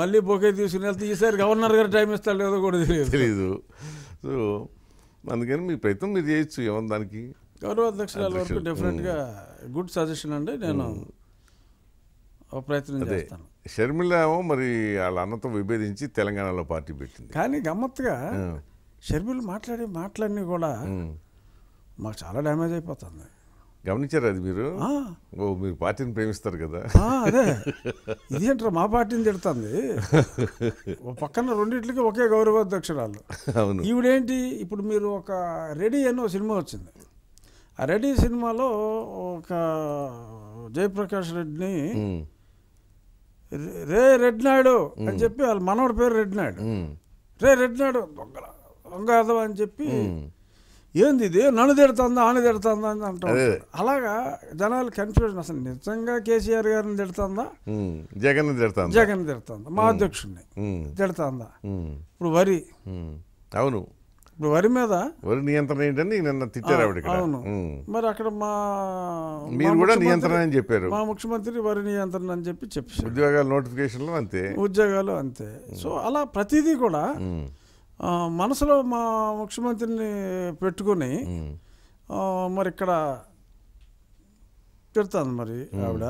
మళ్ళీ బొకే తీసుకుని వెళ్తే ఈసారి గవర్నర్ గారు టైం ఇస్తారు లేదో కూడా తెలియదు తెలియదు సో అందుకని మీ ప్రయత్నం మీరు చేయొచ్చు ఏమన్నా దానికి గౌరవ అధ్యక్షురాలు వరకు డెఫినెట్గా గుడ్ సజెషన్ అండి నేను ప్రయత్నం చేస్తాను షర్మిల మరి వాళ్ళ అన్నతో విభేదించి తెలంగాణలో పార్టీ పెట్టింది కానీ గమ్మత్తుగా షర్మిల మాట్లాడే మాటలన్నీ కూడా మాకు చాలా డ్యామేజ్ అయిపోతుంది గమనించారు అది మీరు ఓ మీరు పార్టీని ప్రేమిస్తారు కదా అదే ఇదేంటారు మా పార్టీని తిడుతుంది పక్కన రెండింటికి ఒకే గౌరవాధ్యక్షురాలు అవును ఈవిడేంటి ఇప్పుడు మీరు ఒక రెడీ అని ఒక సినిమా వచ్చింది ఆ రెడీ సినిమాలో ఒక జయప్రకాష్ రెడ్డిని రే రెడ్ అని చెప్పి వాళ్ళ మనవడి పేరు రెడ్నాయుడు రే రెడ్నాయుడు దొంగల దొంగ అని చెప్పి ఏంది ఇది నన్ను తిడుతుందా ఆమె తిడుతుందా అని అంటారు అలాగా జనాలు కన్ఫ్యూజన్ అసలు నిజంగా కేసీఆర్ గారిని తిడుతుందా జగన్ తిడుతుందా జగన్ తిడుతుందా మా అధ్యక్షుడిని తిడుతుందా ఇప్పుడు వరి అవును ఇప్పుడు వరి మీద వరి నియంత్రణ ఏంటని నిన్న తిట్టారు ఆవిడ అవును మరి అక్కడ మా మీరు కూడా నియంత్రణ అని చెప్పారు మా ముఖ్యమంత్రి వరి నియంత్రణ అని చెప్పి చెప్పి ఉద్యోగాలు నోటిఫికేషన్లు అంతే ఉద్యోగాలు అంతే సో అలా ప్రతిదీ కూడా మనసులో మా ముఖ్యమంత్రిని పెట్టుకుని మరి ఇక్కడ పెడతాను మరి ఆవిడ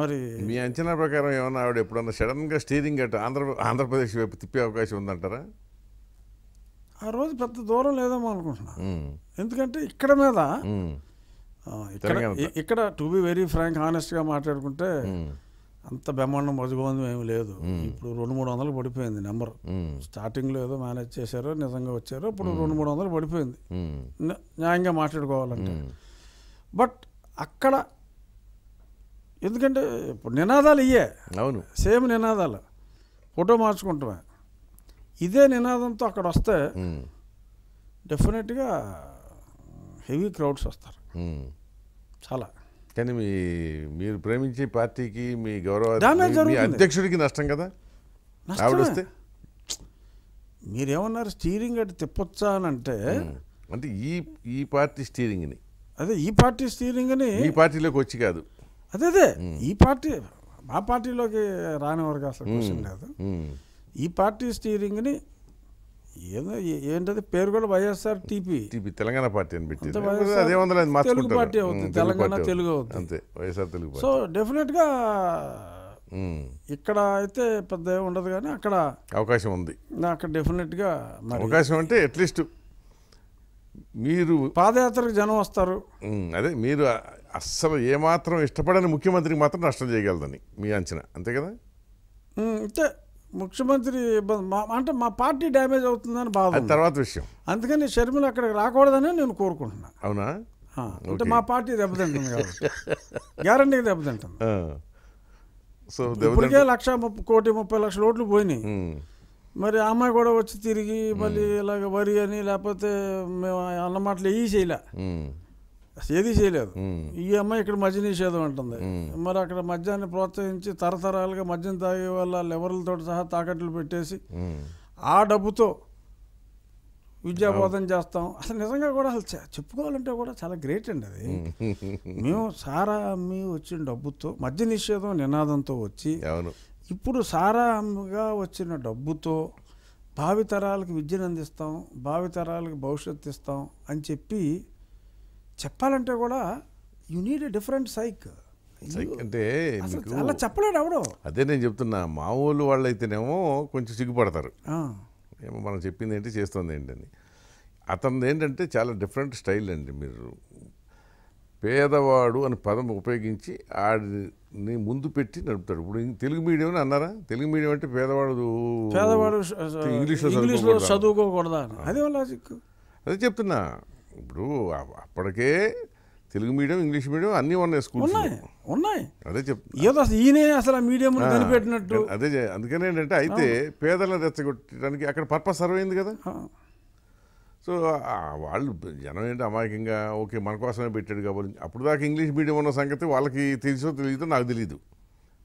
మరి మీ అంచనా ప్రకారం ఏమన్నా ఆవిడ ఎప్పుడన్నా సడన్గా స్టీరింగ్ అట్ ఆంధ్ర ఆంధ్రప్రదేశ్ వైపు తిప్పే అవకాశం ఉందంటారా ఆ రోజు పెద్ద దూరం లేదేమో అనుకుంటున్నా ఎందుకంటే ఇక్కడ మీద ఇక్కడ ఇక్కడ టు బి వెరీ ఫ్రాంక్ గా మాట్లాడుకుంటే అంత బ్రహ్మాండం బతుకోంది ఏమి లేదు ఇప్పుడు రెండు మూడు వందలు పడిపోయింది నెంబర్ స్టార్టింగ్లో ఏదో మేనేజ్ చేశారో నిజంగా వచ్చారో ఇప్పుడు రెండు మూడు వందలు పడిపోయింది న్యాయంగా మాట్లాడుకోవాలంటే బట్ అక్కడ ఎందుకంటే ఇప్పుడు నినాదాలు ఇయ్యే అవును సేమ్ నినాదాలు ఫోటో మార్చుకుంటామే ఇదే నినాదంతో అక్కడ వస్తే డెఫినెట్గా హెవీ క్రౌడ్స్ వస్తారు చాలా కానీ మీ మీరు ప్రేమించే పార్టీకి మీ గౌరవ అధ్యక్షుడికి నష్టం కదా ఆవిడొస్తే మీరేమన్నారు స్టీరింగ్ అటు తిప్పొచ్చా అని అంటే అంటే ఈ ఈ పార్టీ స్టీరింగ్ని అదే ఈ పార్టీ స్టీరింగ్ని ఈ పార్టీలోకి వచ్చి కాదు అదే అదే ఈ పార్టీ మా పార్టీలోకి రానివారు అసలు లేదు ఈ పార్టీ స్టీరింగ్ని ఏదో ఏంటది పేరు కూడా YSR TP TP Telangana party అని పెట్టి తెలుగు పార్టీ అవుతుంది తెలంగాణ తెలుగు అవుతుంది అంతే వైఎస్ఆర్ తెలుగు సో డెఫినెట్గా ఇక్కడ అయితే పెద్ద ఉండదు కానీ అక్కడ అవకాశం ఉంది అక్కడ డెఫినెట్గా అవకాశం అంటే అట్లీస్ట్ మీరు పాదయాత్రకు జనం వస్తారు అదే మీరు అస్సలు ఏమాత్రం ఇష్టపడని ముఖ్యమంత్రికి మాత్రం నష్టం చేయగలదని మీ అంచనా అంతే కదా అంటే ముఖ్యమంత్రి అంటే మా పార్టీ డ్యామేజ్ అవుతుందని బాధ తర్వాత విషయం అందుకని షర్మిల అక్కడికి రాకూడదని నేను కోరుకుంటున్నా అవునా అంటే మా పార్టీ దెబ్బతింటుంది కాబట్టి గ్యారంటీకి దెబ్బతింటుంది సో ఇప్పటికే లక్ష కోటి ముప్పై లక్షల ఓట్లు పోయినాయి మరి అమ్మాయి కూడా వచ్చి తిరిగి మళ్ళీ ఇలాగ వరి అని లేకపోతే మేము అన్నమాటలు ఏ చేయలే ఏది చేయలేదు ఈ అమ్మాయి ఇక్కడ మద్య నిషేధం అంటుంది మరి అక్కడ మద్యాన్ని ప్రోత్సహించి తరతరాలుగా మద్యం తాగే వాళ్ళ లెవర్లతో సహా తాకట్లు పెట్టేసి ఆ డబ్బుతో విద్యాబోధన చేస్తాం అసలు నిజంగా కూడా అసలు చెప్పుకోవాలంటే కూడా చాలా గ్రేట్ అండి అది మేము సారా అమ్మి వచ్చిన డబ్బుతో మద్య నిషేధం నినాదంతో వచ్చి ఇప్పుడు సారా అమ్మగా వచ్చిన డబ్బుతో భావితరాలకు విద్యను అందిస్తాం భావితరాలకు భవిష్యత్తు ఇస్తాం అని చెప్పి చెప్పాలంటే కూడా you need a different psych అంటే అలా చెప్పలేడు అవడం అదే నేను చెప్తున్నా మా ఊళ్ళు వాళ్ళు అయితేనేమో కొంచెం సిగ్గుపడతారు ఏమో మనం చెప్పింది ఏంటి చేస్తుంది ఏంటని అతనిది ఏంటంటే చాలా డిఫరెంట్ స్టైల్ అండి మీరు పేదవాడు అని పదం ఉపయోగించి ఆడిని ముందు పెట్టి నడుపుతాడు ఇప్పుడు తెలుగు మీడియం అని అన్నారా తెలుగు మీడియం అంటే పేదవాడు పేదవాడు ఇంగ్లీష్లో చదువుకోకూడదా అదే లాజిక్ అదే చెప్తున్నా ఇప్పుడు అప్పటికే తెలుగు మీడియం ఇంగ్లీష్ మీడియం అన్నీ ఉన్నాయి స్కూల్స్ ఉన్నాయి ఉన్నాయి అదే చెప్ ఏదో ఈయనే అసలు మీడియం కనిపెట్టినట్టు అదే అందుకనే ఏంటంటే అయితే పేదలను రెచ్చగొట్టడానికి అక్కడ పర్పస్ సర్వైంది కదా సో వాళ్ళు జనం ఏంటి అమాయకంగా ఓకే మన కోసమే పెట్టాడు కాబట్టి అప్పుడు దాకా ఇంగ్లీష్ మీడియం ఉన్న సంగతి వాళ్ళకి తెలుసో తెలియదో నాకు తెలియదు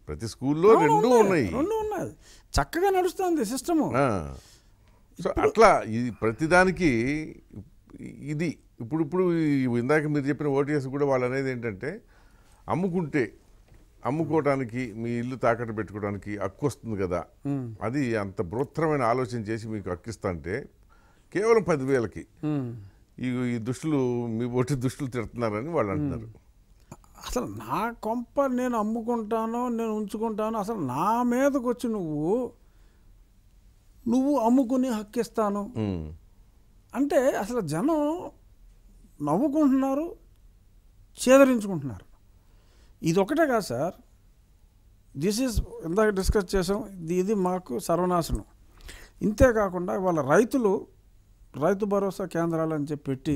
ప్రతి స్కూల్లో రెండు ఉన్నాయి రెండు ఉన్నాయి చక్కగా నడుస్తుంది సిస్టమ్ సో అట్లా ఇది ప్రతిదానికి ఇది ఇప్పుడు ఇప్పుడు ఇందాక మీరు చెప్పిన ఓటీఎస్ కూడా వాళ్ళు అనేది ఏంటంటే అమ్ముకుంటే అమ్ముకోవడానికి మీ ఇల్లు తాకట్టు పెట్టుకోవడానికి హక్కు వస్తుంది కదా అది అంత బృత్రమైన ఆలోచన చేసి మీకు హక్కిస్తంటే కేవలం పదివేలకి ఈ ఈ దుష్టులు మీ ఓటి దుష్టులు తిడుతున్నారని వాళ్ళు అంటున్నారు అసలు నా కొంప నేను అమ్ముకుంటాను నేను ఉంచుకుంటాను అసలు నా మీదకి వచ్చి నువ్వు నువ్వు అమ్ముకుని హక్కిస్తాను అంటే అసలు జనం నవ్వుకుంటున్నారు చేదరించుకుంటున్నారు ఇది ఒకటే కాదు సార్ దిస్ ఈజ్ ఇందాక డిస్కస్ చేసాం ఇది మాకు సర్వనాశనం ఇంతేకాకుండా వాళ్ళ రైతులు రైతు భరోసా కేంద్రాలు అని చెప్పి పెట్టి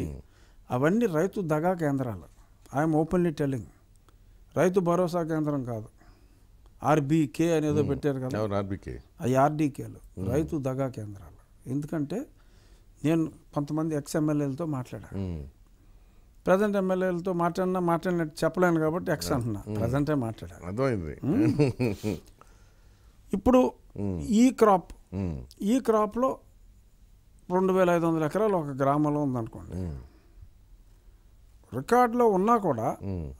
అవన్నీ రైతు దగా కేంద్రాలు ఐఎమ్ ఓపెన్లీ టెల్లింగ్ రైతు భరోసా కేంద్రం కాదు ఆర్బీకే అనేదో పెట్టారు కదా ఆర్బీకే అవి ఆర్డీకేలు రైతు దగా కేంద్రాలు ఎందుకంటే నేను కొంతమంది ఎక్స్ఎమ్మెల్యేలతో మాట్లాడాను ప్రజెంట్ ఎమ్మెల్యేలతో మాట్లాడినా మాట్లాడినట్టు చెప్పలేను కాబట్టి ఎక్స్ అంటున్నా ప్రజెంటే మాట్లాడాలి ఇప్పుడు ఈ క్రాప్ ఈ క్రాప్లో రెండు వేల ఐదు వందల ఎకరాలు ఒక గ్రామంలో ఉందనుకోండి రికార్డులో ఉన్నా కూడా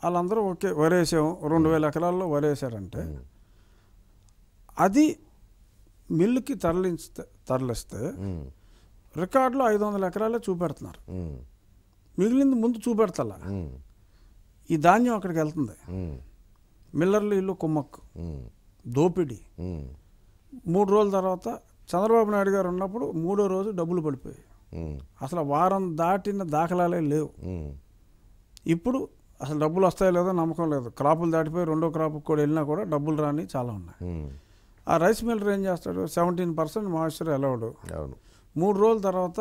వాళ్ళందరూ ఒకే వరేసాం రెండు వేల ఎకరాల్లో వరేసారంటే అది మిల్లుకి తరలిస్తే తరలిస్తే రికార్డులో ఐదు వందల ఎకరాలే చూపెడుతున్నారు మిగిలింది ముందు చూపెడతలా ఈ ధాన్యం అక్కడికి వెళ్తుంది మిల్లర్లు ఇల్లు కుమ్మక్కు దోపిడీ మూడు రోజుల తర్వాత చంద్రబాబు నాయుడు గారు ఉన్నప్పుడు మూడో రోజు డబ్బులు పడిపోయాయి అసలు వారం దాటిన దాఖలాలే లేవు ఇప్పుడు అసలు డబ్బులు వస్తాయో లేదో నమ్మకం లేదు క్రాపులు దాటిపోయి రెండో క్రాప్ కూడా వెళ్ళినా కూడా డబ్బులు రాని చాలా ఉన్నాయి ఆ రైస్ మిల్లర్ ఏం చేస్తాడు సెవెంటీన్ పర్సెంట్ మాయిశ్చర్ అలౌడ్ మూడు రోజుల తర్వాత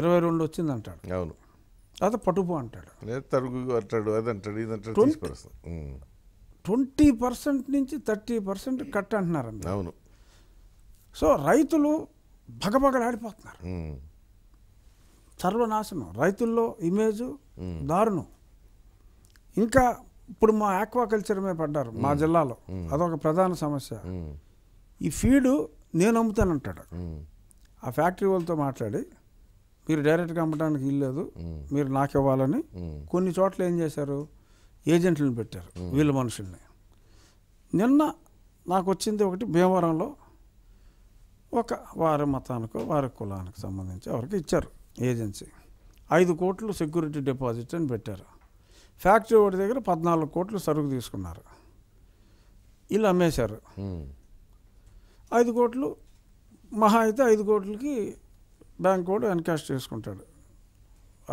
ఇరవై రెండు వచ్చిందంటాడు అవును తర్వాత పట్టుపో అంటాడు తరుగు అంటాడు అది అంటాడు ఇది అంటాడు ట్వంటీ పర్సెంట్ నుంచి థర్టీ పర్సెంట్ కట్ అంటున్నారు అవును సో రైతులు భగభగలాడిపోతున్నారు సర్వనాశనం రైతుల్లో ఇమేజు దారుణం ఇంకా ఇప్పుడు మా ఆక్వాకల్చర్ మీద పడ్డారు మా జిల్లాలో అదొక ప్రధాన సమస్య ఈ ఫీడు నేను అమ్ముతానంటాడు ఆ ఫ్యాక్టరీ వాళ్ళతో మాట్లాడి మీరు డైరెక్ట్గా అమ్మడానికి ఇల్లేదు మీరు నాకు ఇవ్వాలని కొన్ని చోట్ల ఏం చేశారు ఏజెంట్లను పెట్టారు వీళ్ళ మనుషుల్ని నిన్న నాకు వచ్చింది ఒకటి భీమవరంలో ఒక వారి మతానికో వారి కులానికి సంబంధించి ఎవరికి ఇచ్చారు ఏజెన్సీ ఐదు కోట్లు సెక్యూరిటీ డిపాజిట్ అని పెట్టారు ఫ్యాక్టరీ ఒకటి దగ్గర పద్నాలుగు కోట్లు సరుకు తీసుకున్నారు ఇలా అమ్మేశారు ఐదు కోట్లు మహా అయితే ఐదు కోట్లకి బ్యాంక్ వాడు ఎన్కాష్ చేసుకుంటాడు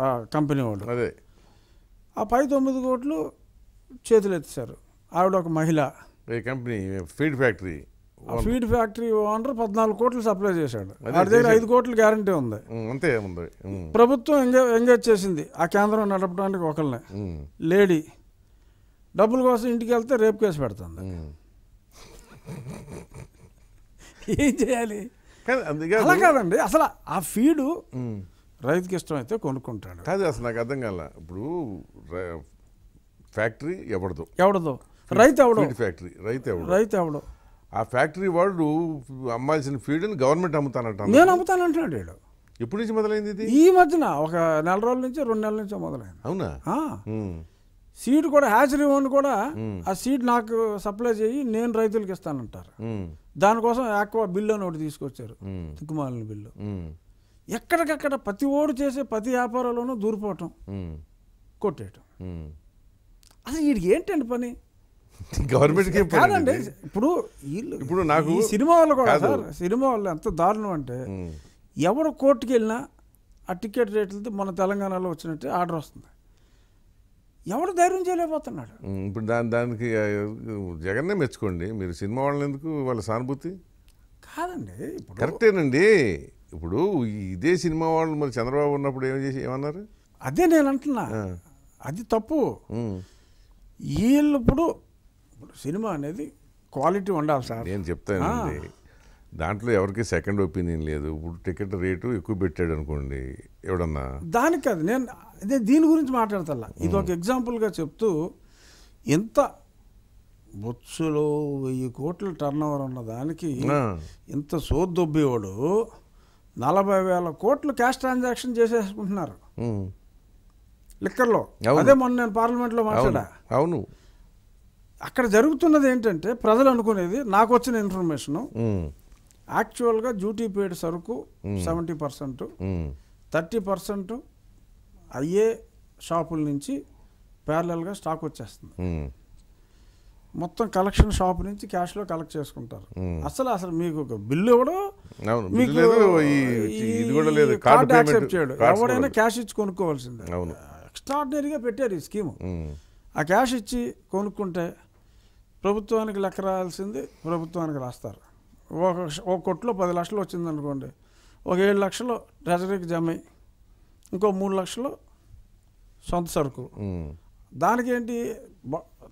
ఆ కంపెనీ వాడు అదే ఆ పై తొమ్మిది కోట్లు చేతులు ఎత్తారు ఆవిడ ఒక మహిళ company feed factory feed factory owner పద్నాలుగు కోట్లు సప్లై చేశాడు వాడి దగ్గర ఐదు కోట్లు గ్యారంటీ ఉంది అంతే ఉంది ప్రభుత్వం ఎంగేజ్ చేసింది ఆ కేంద్రం నడపడానికి ఒకళ్ళని లేడీ డబ్బుల కోసం ఇంటికి వెళ్తే రేపు కేసు పెడుతుంది ఏం చేయాలి అలా కాదండి అసలు ఆ ఫీడు రైతుకి ఇష్టం అయితే కొనుక్కుంటాడు కాదు అసలు నాకు అర్థం కాల ఇప్పుడు ఫ్యాక్టరీ ఎవడదు ఎవడదు రైతు ఎవడు ఫ్యాక్టరీ రైతు ఎవడు రైతు ఎవడు ఆ ఫ్యాక్టరీ వాడు అమ్మాల్సిన ఫీడ్ని గవర్నమెంట్ అమ్ముతానంట నేను అమ్ముతానంటున్నాడు వీడు నుంచి మొదలైంది ఈ మధ్యన ఒక నెల రోజుల నుంచి రెండు నెలల నుంచి మొదలైంది అవునా సీడ్ కూడా హ్యాచరీ ఓన్ కూడా ఆ సీడ్ నాకు సప్లై చేయి నేను రైతులకు ఇస్తానంటారు దానికోసం ఆక్వా బిల్లు అని ఒకటి తీసుకొచ్చారు తిక్కుమాలిన బిల్లు ఎక్కడికక్కడ ప్రతి ఓడు చేసే ప్రతి వ్యాపారంలోనూ దూరిపోవటం కొట్టేయటం అసలు వీడికి ఏంటండి పని గవర్నమెంట్ కాదండి ఇప్పుడు వీళ్ళు ఇప్పుడు నాకు సినిమా వాళ్ళు కూడా సార్ సినిమా వాళ్ళు ఎంత దారుణం అంటే ఎవరు కోర్టుకి వెళ్ళినా ఆ టికెట్ రేట్లతో మన తెలంగాణలో వచ్చినట్టు ఆర్డర్ వస్తుంది ఎవడు ధైర్యం చేయలేకపోతున్నాడు ఇప్పుడు దాని దానికి జగన్నే మెచ్చుకోండి మీరు సినిమా వాళ్ళని ఎందుకు వాళ్ళ సానుభూతి కాదండి ఇప్పుడు కరెక్టేనండి ఇప్పుడు ఇదే సినిమా వాళ్ళు మరి చంద్రబాబు ఉన్నప్పుడు ఏం చేసి ఏమన్నారు అదే నేను అంటున్నా అది తప్పు వీళ్ళప్పుడు ఇప్పుడు సినిమా అనేది క్వాలిటీ ఉండాలి సార్ నేను చెప్తాను దాంట్లో ఎవరికి సెకండ్ ఒపీనియన్ లేదు ఇప్పుడు టికెట్ రేటు ఎక్కువ పెట్టాడు అనుకోండి ఎవడన్నా దానికి అది నేను అదే దీని గురించి మాట్లాడతల్లా ఇది ఒక ఎగ్జాంపుల్గా చెప్తూ ఎంత బొత్సులో వెయ్యి కోట్ల టర్న్ ఓవర్ ఉన్న దానికి ఇంత సోద్దొబ్బేవాడు నలభై వేల కోట్లు క్యాష్ ట్రాన్సాక్షన్ చేసేసుకుంటున్నారు లిక్కర్లో అదే మొన్న నేను పార్లమెంట్లో మాట్లాడా అవును అక్కడ జరుగుతున్నది ఏంటంటే ప్రజలు అనుకునేది నాకు వచ్చిన ఇన్ఫర్మేషను యాక్చువల్గా డ్యూటీ పేడ్ సరుకు సెవెంటీ పర్సెంట్ థర్టీ పర్సెంట్ అయ్యే షాపుల నుంచి ప్యారలల్గా స్టాక్ వచ్చేస్తుంది మొత్తం కలెక్షన్ షాప్ నుంచి క్యాష్లో కలెక్ట్ చేసుకుంటారు అసలు అసలు మీకు ఒక బిల్లు ఇవ్వడం మీకు చేయడం ఎవడైనా క్యాష్ ఇచ్చి కొనుక్కోవాల్సిందే ఎక్స్ట్రాడినరీగా పెట్టారు ఈ స్కీము ఆ క్యాష్ ఇచ్చి కొనుక్కుంటే ప్రభుత్వానికి లెక్క రాయాల్సింది ప్రభుత్వానికి రాస్తారు ఒక ఒక కొట్లో పది లక్షలు వచ్చిందనుకోండి ఒక ఏడు లక్షలు ట్రెజరీకి జమ ఇంకో మూడు లక్షలు సొంత సరుకు దానికి ఏంటి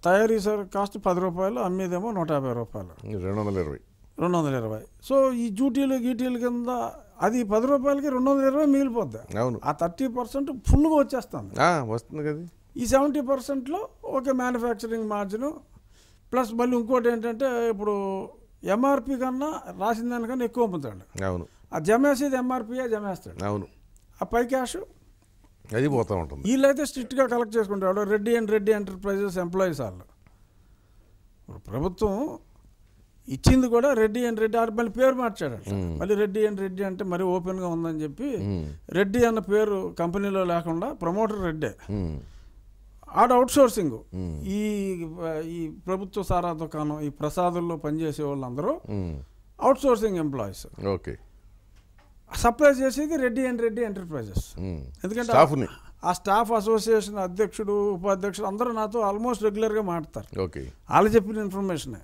తయారీ సరుకు కాస్ట్ పది రూపాయలు అమ్మేదేమో నూట యాభై రూపాయలు రెండు వందల ఇరవై రెండు వందల ఇరవై సో ఈ డ్యూటీలు గీటీల కింద అది పది రూపాయలకి రెండు వందల ఇరవై మిగిలిపోద్ది అవును ఆ థర్టీ పర్సెంట్ ఫుల్గా వచ్చేస్తుంది వస్తుంది కదా ఈ సెవెంటీ పర్సెంట్లో ఓకే మ్యానుఫ్యాక్చరింగ్ మార్జిన్ ప్లస్ మళ్ళీ ఇంకోటి ఏంటంటే ఇప్పుడు ఎంఆర్పి కన్నా రాసిన దానికన్నా ఎక్కువ అమ్ముతాడు అవును ఆ జమేసేది ఎంఆర్పీయే జమేస్తాడు అవును ఆ పై క్యాష్ అది పోతూ ఉంటుంది వీళ్ళైతే స్ట్రిక్ట్గా కలెక్ట్ చేసుకుంటారు Reddy and Reddy enterprises employees వాళ్ళు ఇప్పుడు ప్రభుత్వం ఇచ్చింది కూడా రెడ్డి అండ్ రెడ్డి ఆడ మళ్ళీ పేరు మార్చాడట మళ్ళీ రెడ్డి అండ్ రెడ్డి అంటే మరీ ఓపెన్గా ఉందని చెప్పి రెడ్డి అన్న పేరు కంపెనీలో లేకుండా ప్రమోటర్ రెడ్డే ఆడ అవుట్ సోర్సింగ్ ఈ ఈ ప్రభుత్వ సారా దుకాణం ఈ ప్రసాదుల్లో పనిచేసే వాళ్ళందరూ outsourcing employees okay supply చేసేది Reddy and Reddy enterprises hmm. ఎందుకంటే ఆ స్టాఫ్ అసోసియేషన్ అధ్యక్షుడు ఉపాధ్యక్షుడు అందరూ నాతో ఆల్మోస్ట్ రెగ్యులర్గా మాట్లాడతారు ఓకే వాళ్ళు చెప్పిన ఇన్ఫర్మేషనే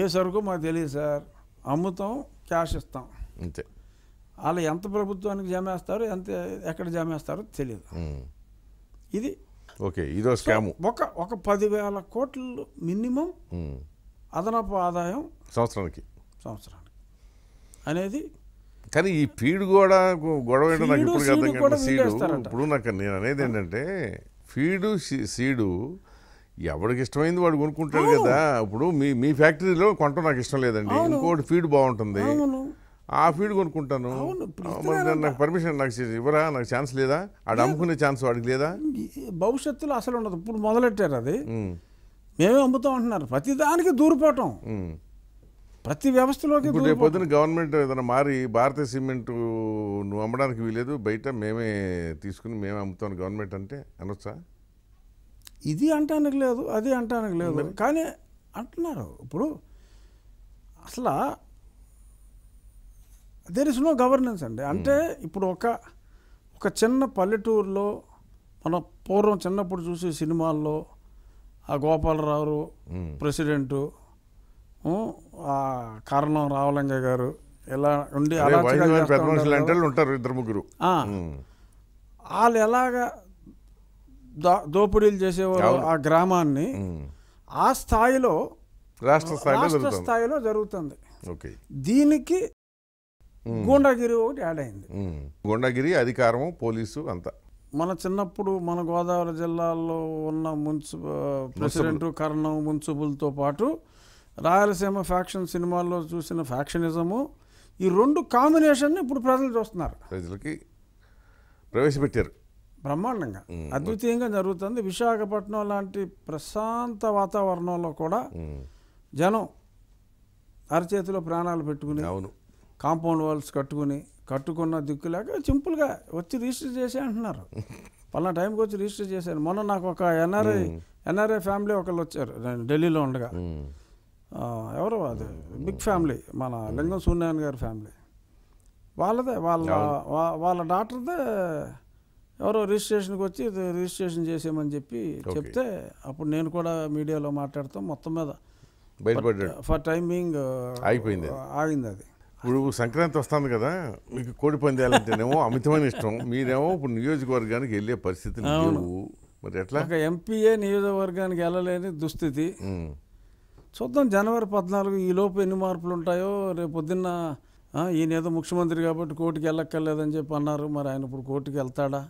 ఏ సరుకు మాకు తెలియదు సార్ అమ్ముతాం క్యాష్ ఇస్తాం అంతే వాళ్ళు ఎంత ప్రభుత్వానికి జమేస్తారు ఎంత ఎక్కడ జమేస్తారో తెలియదు hmm. ఇది ఓకే ఇదో స్కామ్ ఒక ఒక పదివేల కోట్లు మినిమం hmm. అదనపు ఆదాయం సంవత్సరానికి సంవత్సరానికి అనేది కానీ ఈ ఫీడ్ కూడా గొడవ నాకు ఇప్పుడు సీడు ఇప్పుడు నాకు నేను అనేది ఏంటంటే ఫీడు సీడు ఎవరికి ఇష్టమైంది వాడు కొనుక్కుంటాడు కదా ఇప్పుడు మీ మీ ఫ్యాక్టరీలో కొంట నాకు ఇష్టం లేదండి ఇంకోటి ఫీడ్ బాగుంటుంది ఆ ఫీడ్ కొనుక్కుంటాను నాకు పర్మిషన్ నాకు ఇవ్వరా నాకు ఛాన్స్ లేదా ఆడు అమ్ముకునే ఛాన్స్ వాడికి లేదా భవిష్యత్తులో అసలు ఉండదు ఇప్పుడు మొదలెట్టారు అది మేమే అమ్ముతాం అంటున్నారు ప్రతిదానికి దూరపోవటం ప్రతి వ్యవస్థలోకి ఇప్పుడు రేపు పొద్దున గవర్నమెంట్ ఏదైనా మారి భారతీయ సిమెంట్ నువ్వు అమ్మడానికి వీలేదు బయట మేమే తీసుకుని మేమే అమ్ముతాం గవర్నమెంట్ అంటే అనొచ్చా ఇది అంటానికి లేదు అది అంటానికి లేదు కానీ అంటున్నారు ఇప్పుడు అసలు దేర్ ఇస్ నో గవర్నెన్స్ అండి అంటే hmm. ఇప్పుడు ఒక ఒక చిన్న పల్లెటూరులో మన పూర్వం చిన్నప్పుడు చూసే సినిమాల్లో ఆ గోపాలరావు hmm. ప్రెసిడెంటు కారణం రావలంగ గారు ఎలా ఉండి ఉంటారు ఇద్దరు ముగ్గురు వాళ్ళు ఎలాగా దోపిడీలు చేసేవారు ఆ గ్రామాన్ని ఆ స్థాయిలో రాష్ట్ర స్థాయిలో జరుగుతుంది దీనికి గూండాగిరి ఒకటి యాడ్ అయింది గూండాగిరి అధికారం పోలీసు అంతా మన చిన్నప్పుడు మన గోదావరి జిల్లాలో ఉన్న మున్సిపల్ ప్రెసిడెంట్ కర్ణం మున్సిపల్తో పాటు రాయలసీమ ఫ్యాక్షన్ సినిమాల్లో చూసిన ఫ్యాక్షనిజము ఈ రెండు కాంబినేషన్ ఇప్పుడు ప్రజలు చూస్తున్నారు ప్రజలకి ప్రవేశపెట్టారు బ్రహ్మాండంగా అద్వితీయంగా జరుగుతుంది విశాఖపట్నం లాంటి ప్రశాంత వాతావరణంలో కూడా జనం అరచేతిలో ప్రాణాలు పెట్టుకుని అవును కాంపౌండ్ వాల్స్ కట్టుకుని కట్టుకున్న దిక్కు లేక సింపుల్గా వచ్చి రిజిస్టర్ చేసే అంటున్నారు పలానా టైంకి వచ్చి రిజిస్టర్ చేశాను మొన్న నాకు ఒక ఎన్ఆర్ఐ ఎన్ఆర్ఐ ఫ్యామిలీ ఒకళ్ళు వచ్చారు ఢిల్లీలో ఉండగా ఎవరు అది బిగ్ ఫ్యామిలీ మన hmm. లింగం సూర్యనారాయణ గారి ఫ్యామిలీ వాళ్ళదే వాళ్ళ వాళ్ళ డాక్టర్దే ఎవరో రిజిస్ట్రేషన్కి వచ్చి రిజిస్ట్రేషన్ చేసేయమని చెప్పి చెప్తే అప్పుడు నేను కూడా మీడియాలో మాట్లాడతాం మొత్తం మీద ఫర్ టైమింగ్ ఆగిపోయింది ఆగింది అది ఇప్పుడు సంక్రాంతి వస్తుంది కదా మీకు కోడి పందేయాలంటేనేమో అమితమైన ఇష్టం మీరేమో ఇప్పుడు నియోజకవర్గానికి వెళ్ళే పరిస్థితి మరి ఎట్లా ఎంపీఏ నియోజకవర్గానికి వెళ్ళలేని దుస్థితి చూద్దాం జనవరి పద్నాలుగు ఈలోపు ఎన్ని మార్పులు ఉంటాయో రేపు పొద్దున్న ఈయన ఏదో ముఖ్యమంత్రి కాబట్టి కోర్టుకి వెళ్ళక్కర్లేదని చెప్పి అన్నారు మరి ఆయన ఇప్పుడు కోర్టుకి వెళ్తాడా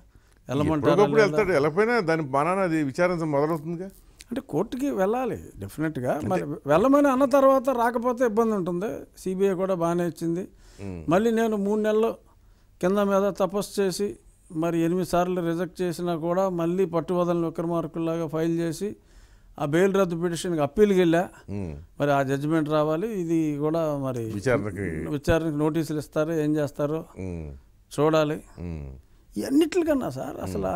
దాని అంటే కోర్టుకి వెళ్ళాలి డెఫినెట్గా మరి వెళ్ళమని అన్న తర్వాత రాకపోతే ఇబ్బంది ఉంటుంది సిబిఐ కూడా బాగానే ఇచ్చింది మళ్ళీ నేను మూడు నెలలు కింద మీద తపస్సు చేసి మరి ఎనిమిది సార్లు రిజెక్ట్ చేసినా కూడా మళ్ళీ పట్టువదలని విక్రమార్కుల్లాగా ఫైల్ చేసి ఆ బెయిల్ రద్దు పిటిషన్కి అప్పీల్కి వెళ్ళా మరి ఆ జడ్జిమెంట్ రావాలి ఇది కూడా మరి విచారణకి నోటీసులు ఇస్తారు ఏం చేస్తారో చూడాలి ఇవన్నిట్లకన్నా సార్ అసలు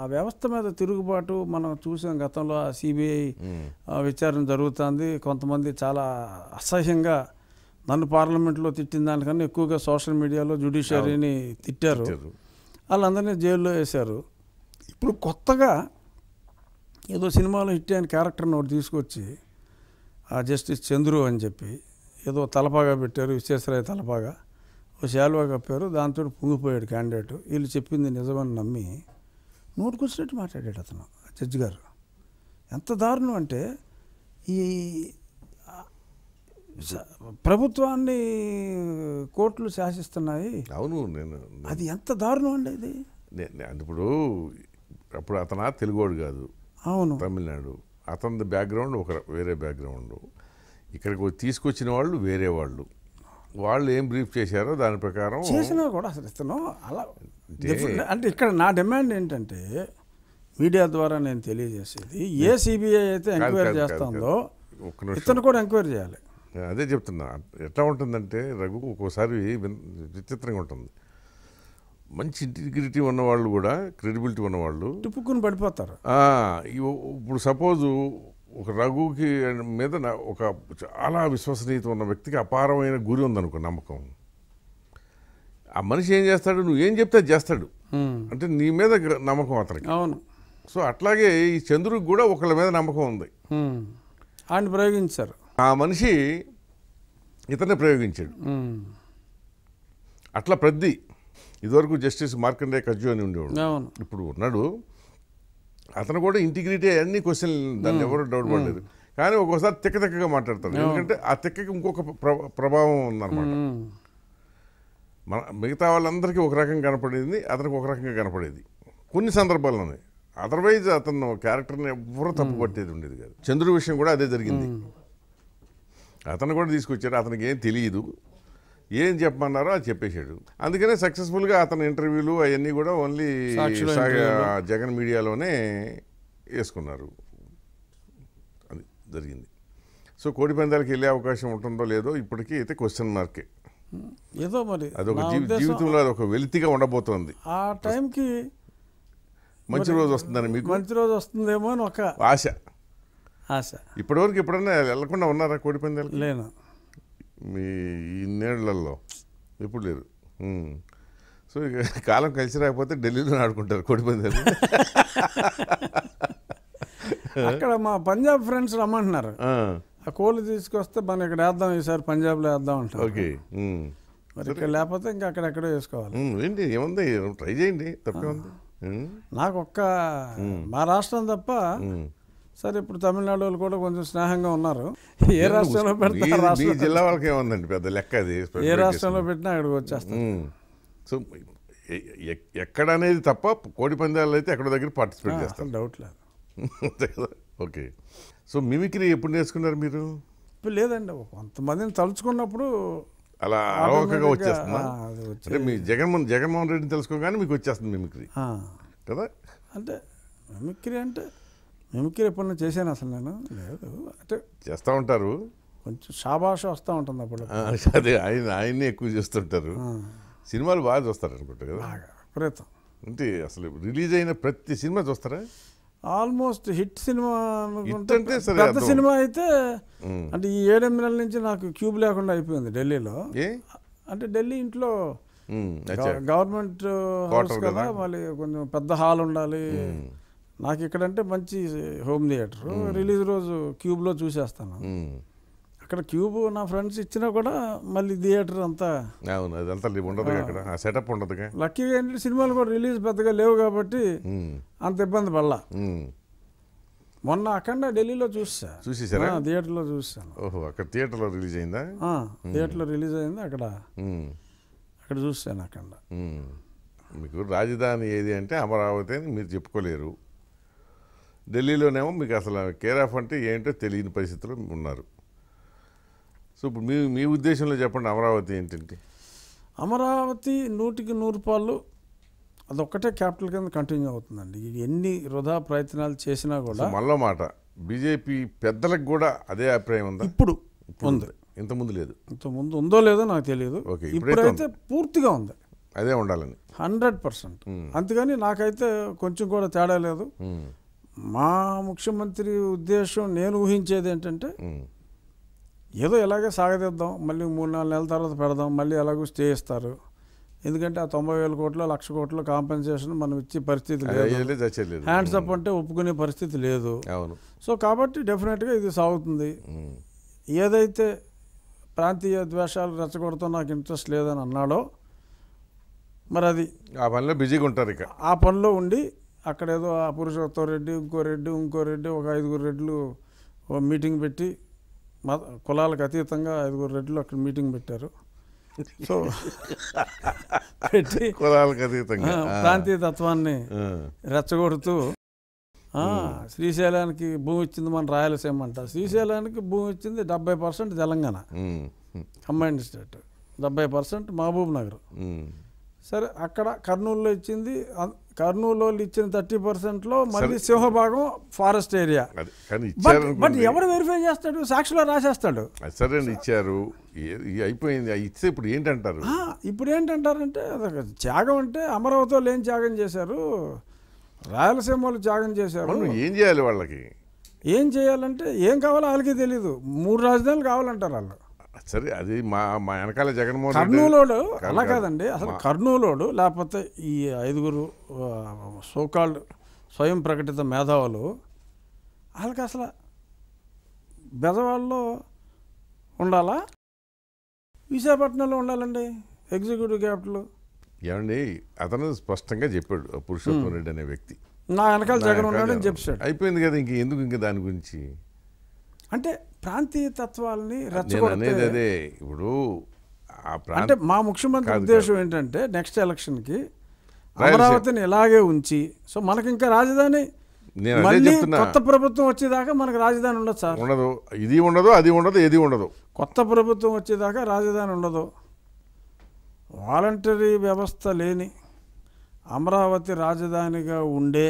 ఆ వ్యవస్థ మీద తిరుగుబాటు మనం చూసాం గతంలో ఆ సిబిఐ విచారణ జరుగుతుంది కొంతమంది చాలా అసహ్యంగా నన్ను పార్లమెంట్లో తిట్టిన దానికన్నా ఎక్కువగా సోషల్ మీడియాలో జ్యుడిషియరీని తిట్టారు వాళ్ళందరినీ జైల్లో వేశారు ఇప్పుడు కొత్తగా ఏదో సినిమాలో హిట్ అయిన క్యారెక్టర్ని ఒకటి తీసుకొచ్చి ఆ జస్టిస్ చంద్రు అని చెప్పి ఏదో తలపాగా పెట్టారు విశ్వేశ్వరయ్య తలపాగా ఓ శాలువా కప్పారు దాంతో పొంగిపోయాడు క్యాండిడేట్ వీళ్ళు చెప్పింది నిజమని నమ్మి కూర్చున్నట్టు మాట్లాడాడు అతను జడ్జి గారు ఎంత దారుణం అంటే ఈ ప్రభుత్వాన్ని కోర్టులు శాసిస్తున్నాయి అవును నేను అది ఎంత దారుణం అండి ఇది ఇప్పుడు అప్పుడు అతను తెలుగోడు కాదు అవును తమిళనాడు అతని బ్యాక్గ్రౌండ్ ఒక వేరే బ్యాక్గ్రౌండ్ ఇక్కడికి తీసుకొచ్చిన వాళ్ళు వేరే వాళ్ళు వాళ్ళు ఏం బ్రీఫ్ చేశారో దాని ప్రకారం చేసినా కూడా అసలు ఇతను అలా అంటే ఇక్కడ నా డిమాండ్ ఏంటంటే మీడియా ద్వారా నేను తెలియజేసేది ఏ సిబిఐ hmm. అయితే ఎంక్వైరీ చేస్తుందో ఇతను కూడా ఎంక్వైరీ చేయాలి అదే చెప్తున్నా ఎట్లా ఉంటుందంటే రఘు ఒక్కోసారి విచిత్రంగా ఉంటుంది మంచి ఇంటిగ్రిటీ ఉన్నవాళ్ళు కూడా క్రెడిబిలిటీ ఉన్నవాళ్ళు తిప్పుకుని పడిపోతారు ఇప్పుడు సపోజు ఒక రఘుకి మీద ఒక చాలా విశ్వసనీయత ఉన్న వ్యక్తికి అపారమైన గురి ఉందనుకో నమ్మకం ఆ మనిషి ఏం చేస్తాడు నువ్వు ఏం చెప్తే చేస్తాడు అంటే నీ మీద నమ్మకం అతనికి అవును సో అట్లాగే ఈ చంద్రుడికి కూడా ఒకళ్ళ మీద నమ్మకం ఉంది ఆయన ప్రయోగించారు ఆ మనిషి ఇతనే ప్రయోగించాడు అట్లా ప్రతి ఇదివరకు జస్టిస్ మార్కండే కజ్జు అని ఉండేవాడు ఇప్పుడు ఉన్నాడు అతను కూడా ఇంటిగ్రిటీ అన్ని క్వశ్చన్ దాన్ని ఎవరు డౌట్ పడలేదు కానీ ఒక్కోసారి తిక్క తిక్కగా మాట్లాడతాడు ఎందుకంటే ఆ తిక్కకి ఇంకొక ప్రభావం ఉందన్నమాట మన మిగతా వాళ్ళందరికీ ఒక రకంగా కనపడేది అతనికి ఒక రకంగా కనపడేది కొన్ని సందర్భాల్లోనే అదర్వైజ్ అతను క్యారెక్టర్ని ఎవరు తప్పు పట్టేది ఉండేది కాదు చంద్రుడి విషయం కూడా అదే జరిగింది అతను కూడా తీసుకొచ్చారు అతనికి ఏం తెలియదు ఏం చెప్పమన్నారో అది చెప్పేశాడు అందుకనే సక్సెస్ఫుల్గా అతని ఇంటర్వ్యూలు అవన్నీ కూడా ఓన్లీ జగన్ మీడియాలోనే వేసుకున్నారు అది జరిగింది సో కోడి పందాలకి వెళ్ళే అవకాశం ఉంటుందో లేదో ఇప్పటికీ అయితే క్వశ్చన్ మార్కే ఏదో మరి అదొక జీవితంలో ఒక వెలితిగా ఉండబోతోంది ఆ టైంకి మంచి రోజు వస్తుందని మీకు మంచి రోజు వస్తుందేమో అని ఒక ఆశ ఆశ ఇప్పటివరకు ఎప్పుడన్నా వెళ్ళకుండా ఉన్నారా కోడి పందాలు లేను మీ ఇన్నేళ్లలో ఎప్పుడు లేరు సో ఇక కాలం కలిసి రాకపోతే ఢిల్లీలో ఆడుకుంటారు కోడిపందాలు అక్కడ మా పంజాబ్ ఫ్రెండ్స్ రమ్మంటున్నారు ఆ కోళ్ళు తీసుకొస్తే మనం ఇక్కడ వేద్దాం ఈసారి పంజాబ్లో వేద్దాం అంటారు ఓకే మరి ఇక్కడ లేకపోతే ఇంకా అక్కడెక్కడో వేసుకోవాలి ఏంటి ఏముంది ట్రై చేయండి తప్పే ఉంది నాకు ఒక్క మా రాష్ట్రం తప్ప సరే ఇప్పుడు తమిళనాడు వాళ్ళు కూడా కొంచెం స్నేహంగా ఉన్నారు ఏ రాష్ట్రంలో పెడతారు జిల్లా పెద్ద లెక్క అది ఏ రాష్ట్రంలో పెట్టినా అక్కడికి వచ్చేస్తాను సో ఎక్కడ అనేది తప్ప కోడి పందాలు అయితే ఎక్కడ దగ్గర పార్టిసిపేట్ చేస్తాను డౌట్ లేదు ఓకే సో మిమిక్రీ ఎప్పుడు నేర్చుకున్నారు మీరు ఇప్పుడు లేదండి కొంతమందిని తలుచుకున్నప్పుడు అలా అలవకగా వచ్చేస్తుంది అంటే మీ జగన్మోహన్ జగన్మోహన్ రెడ్డిని తెలుసుకోగానే మీకు వచ్చేస్తుంది మిమిక్రీ కదా అంటే మిమిక్రీ అంటే మిమిక్రీ ఎప్పుడన్నా చేశాను అసలు నేను లేదు అంటే చేస్తూ ఉంటారు కొంచెం షాబాష వస్తూ ఉంటుంది అప్పుడు అదే ఆయన ఆయన్ని ఎక్కువ చేస్తుంటారు సినిమాలు బాగా చూస్తారు అనుకుంటారు కదా విపరీతం అంటే అసలు రిలీజ్ అయిన ప్రతి సినిమా చూస్తారా ఆల్మోస్ట్ హిట్ సినిమా అనుకుంటే పెద్ద సినిమా అయితే అంటే ఈ ఏడెనిమిది నెలల నుంచి నాకు క్యూబ్ లేకుండా అయిపోయింది ఢిల్లీలో అంటే ఢిల్లీ ఇంట్లో గవర్నమెంట్ హౌస్ కదా మళ్ళీ కొంచెం పెద్ద హాల్ ఉండాలి నాకు ఇక్కడంటే మంచి హోమ్ థియేటర్ రిలీజ్ రోజు క్యూబ్లో చూసేస్తాను అక్కడ క్యూబ్ నా ఫ్రెండ్స్ ఇచ్చినా కూడా మళ్ళీ థియేటర్ అంతా ఉండదు అక్కడ సెటప్ ఉండదు లక్కీగా ఏంటంటే సినిమాలు కూడా రిలీజ్ పెద్దగా లేవు కాబట్టి అంత ఇబ్బంది పడలా మొన్న అఖండ ఢిల్లీలో చూసా చూసేసారా థియేటర్లో చూసాను ఓహో అక్కడ థియేటర్లో రిలీజ్ అయిందా థియేటర్లో రిలీజ్ అయిందా అక్కడ అక్కడ చూసాను అఖండ మీకు రాజధాని ఏది అంటే అమరావతి అని మీరు చెప్పుకోలేరు ఢిల్లీలోనేమో మీకు అసలు కేర్ ఆఫ్ అంటే ఏంటో తెలియని పరిస్థితులు ఉన్నారు సో ఇప్పుడు మీ మీ ఉద్దేశంలో చెప్పండి అమరావతి ఏంటండి అమరావతి నూటికి నూరు పాళ్ళు అదొక్కటే క్యాపిటల్ కింద కంటిన్యూ అవుతుందండి ఎన్ని వృధా ప్రయత్నాలు చేసినా కూడా మళ్ళీ మాట బీజేపీ పెద్దలకు కూడా అదే అభిప్రాయం ఉందా ఇప్పుడు ఉంది ఇంతకుముందు లేదు ఇంతకుముందు ఉందో లేదో నాకు తెలియదు ఇప్పుడైతే పూర్తిగా ఉంది అదే ఉండాలని హండ్రెడ్ పర్సెంట్ అందుకని నాకైతే కొంచెం కూడా తేడా లేదు మా ముఖ్యమంత్రి ఉద్దేశం నేను ఊహించేది ఏంటంటే ఏదో ఇలాగే సాగదిద్దాం మళ్ళీ మూడు నాలుగు నెలల తర్వాత పెడదాం మళ్ళీ ఎలాగో స్టే ఇస్తారు ఎందుకంటే ఆ తొంభై వేల కోట్లు లక్ష కోట్లు కాంపెన్సేషన్ మనం ఇచ్చే పరిస్థితి లేదు హ్యాండ్స్ అప్ అంటే ఒప్పుకునే పరిస్థితి లేదు సో కాబట్టి డెఫినెట్గా ఇది సాగుతుంది ఏదైతే ప్రాంతీయ ద్వేషాలు రెచ్చగొడతా నాకు ఇంట్రెస్ట్ లేదని అన్నాడో మరి అది ఆ పనిలో బిజీగా ఉంటారు ఇక ఆ పనిలో ఉండి అక్కడేదో ఆ పురుషోత్తం రెడ్డి ఇంకో రెడ్డి ఇంకో రెడ్డి ఒక ఐదుగురు రెడ్లు మీటింగ్ పెట్టి మత కులాలకు అతీతంగా ఐదుగురు రెడ్లు అక్కడ మీటింగ్ పెట్టారు సో పెట్టి కులాలకు అతీతంగా ప్రాంతీయ తత్వాన్ని రెచ్చగొడుతూ శ్రీశైలానికి భూమి ఇచ్చింది మన రాయలసీమ అంట శ్రీశైలానికి భూమి ఇచ్చింది డెబ్బై పర్సెంట్ తెలంగాణ కంబైండ్ స్టేట్ డెబ్బై పర్సెంట్ మహబూబ్ నగర్ సరే అక్కడ కర్నూలులో ఇచ్చింది కర్నూలు వాళ్ళు ఇచ్చిన థర్టీ పర్సెంట్లో మళ్ళీ సింహభాగం ఫారెస్ట్ ఏరియా బట్ ఎవరు వెరిఫై చేస్తాడు సాక్షిలో రాసేస్తాడు సరే ఇచ్చారు అయిపోయింది ఇస్తే ఇప్పుడు ఏంటంటారు ఇప్పుడు ఏంటంటారంటే త్యాగం అంటే అమరావతి వాళ్ళు ఏం త్యాగం చేశారు రాయలసీమ వాళ్ళు త్యాగం చేశారు ఏం చేయాలి వాళ్ళకి ఏం చేయాలంటే ఏం కావాలో వాళ్ళకి తెలీదు మూడు రాజధానులు కావాలంటారు వాళ్ళు సరే అది మా మా వెనకాల జగన్మోహన్ కర్నూలోడు అలా కాదండి అసలు కర్నూలోడు లేకపోతే ఈ ఐదుగురు సోకాల్డ్ స్వయం ప్రకటిత మేధావులు వాళ్ళకి అసలు బెదవాళ్ళు ఉండాలా విశాఖపట్నంలో ఉండాలండి ఎగ్జిక్యూటివ్ క్యాపిటల్ ఏమండి అతను స్పష్టంగా చెప్పాడు పురుషోత్తం రెడ్డి అనే వ్యక్తి నా వెనకాల జగన్ ఉన్నాడని చెప్పాడు అయిపోయింది కదా ఇంక ఎందుకు ఇంక దాని గురించి అంటే ప్రాంతీయ తత్వాలని రచ్చగొడతాయి ఇప్పుడు అంటే మా ముఖ్యమంత్రి ఉద్దేశం ఏంటంటే నెక్స్ట్ ఎలక్షన్కి అమరావతిని ఇలాగే ఉంచి సో మనకి ఇంకా రాజధాని మళ్ళీ కొత్త ప్రభుత్వం వచ్చేదాకా మనకు రాజధాని ఉండదు సార్ ఉండదు ఇది ఉండదు అది ఉండదు ఏది ఉండదు కొత్త ప్రభుత్వం వచ్చేదాకా రాజధాని ఉండదు వాలంటరీ వ్యవస్థ లేని అమరావతి రాజధానిగా ఉండే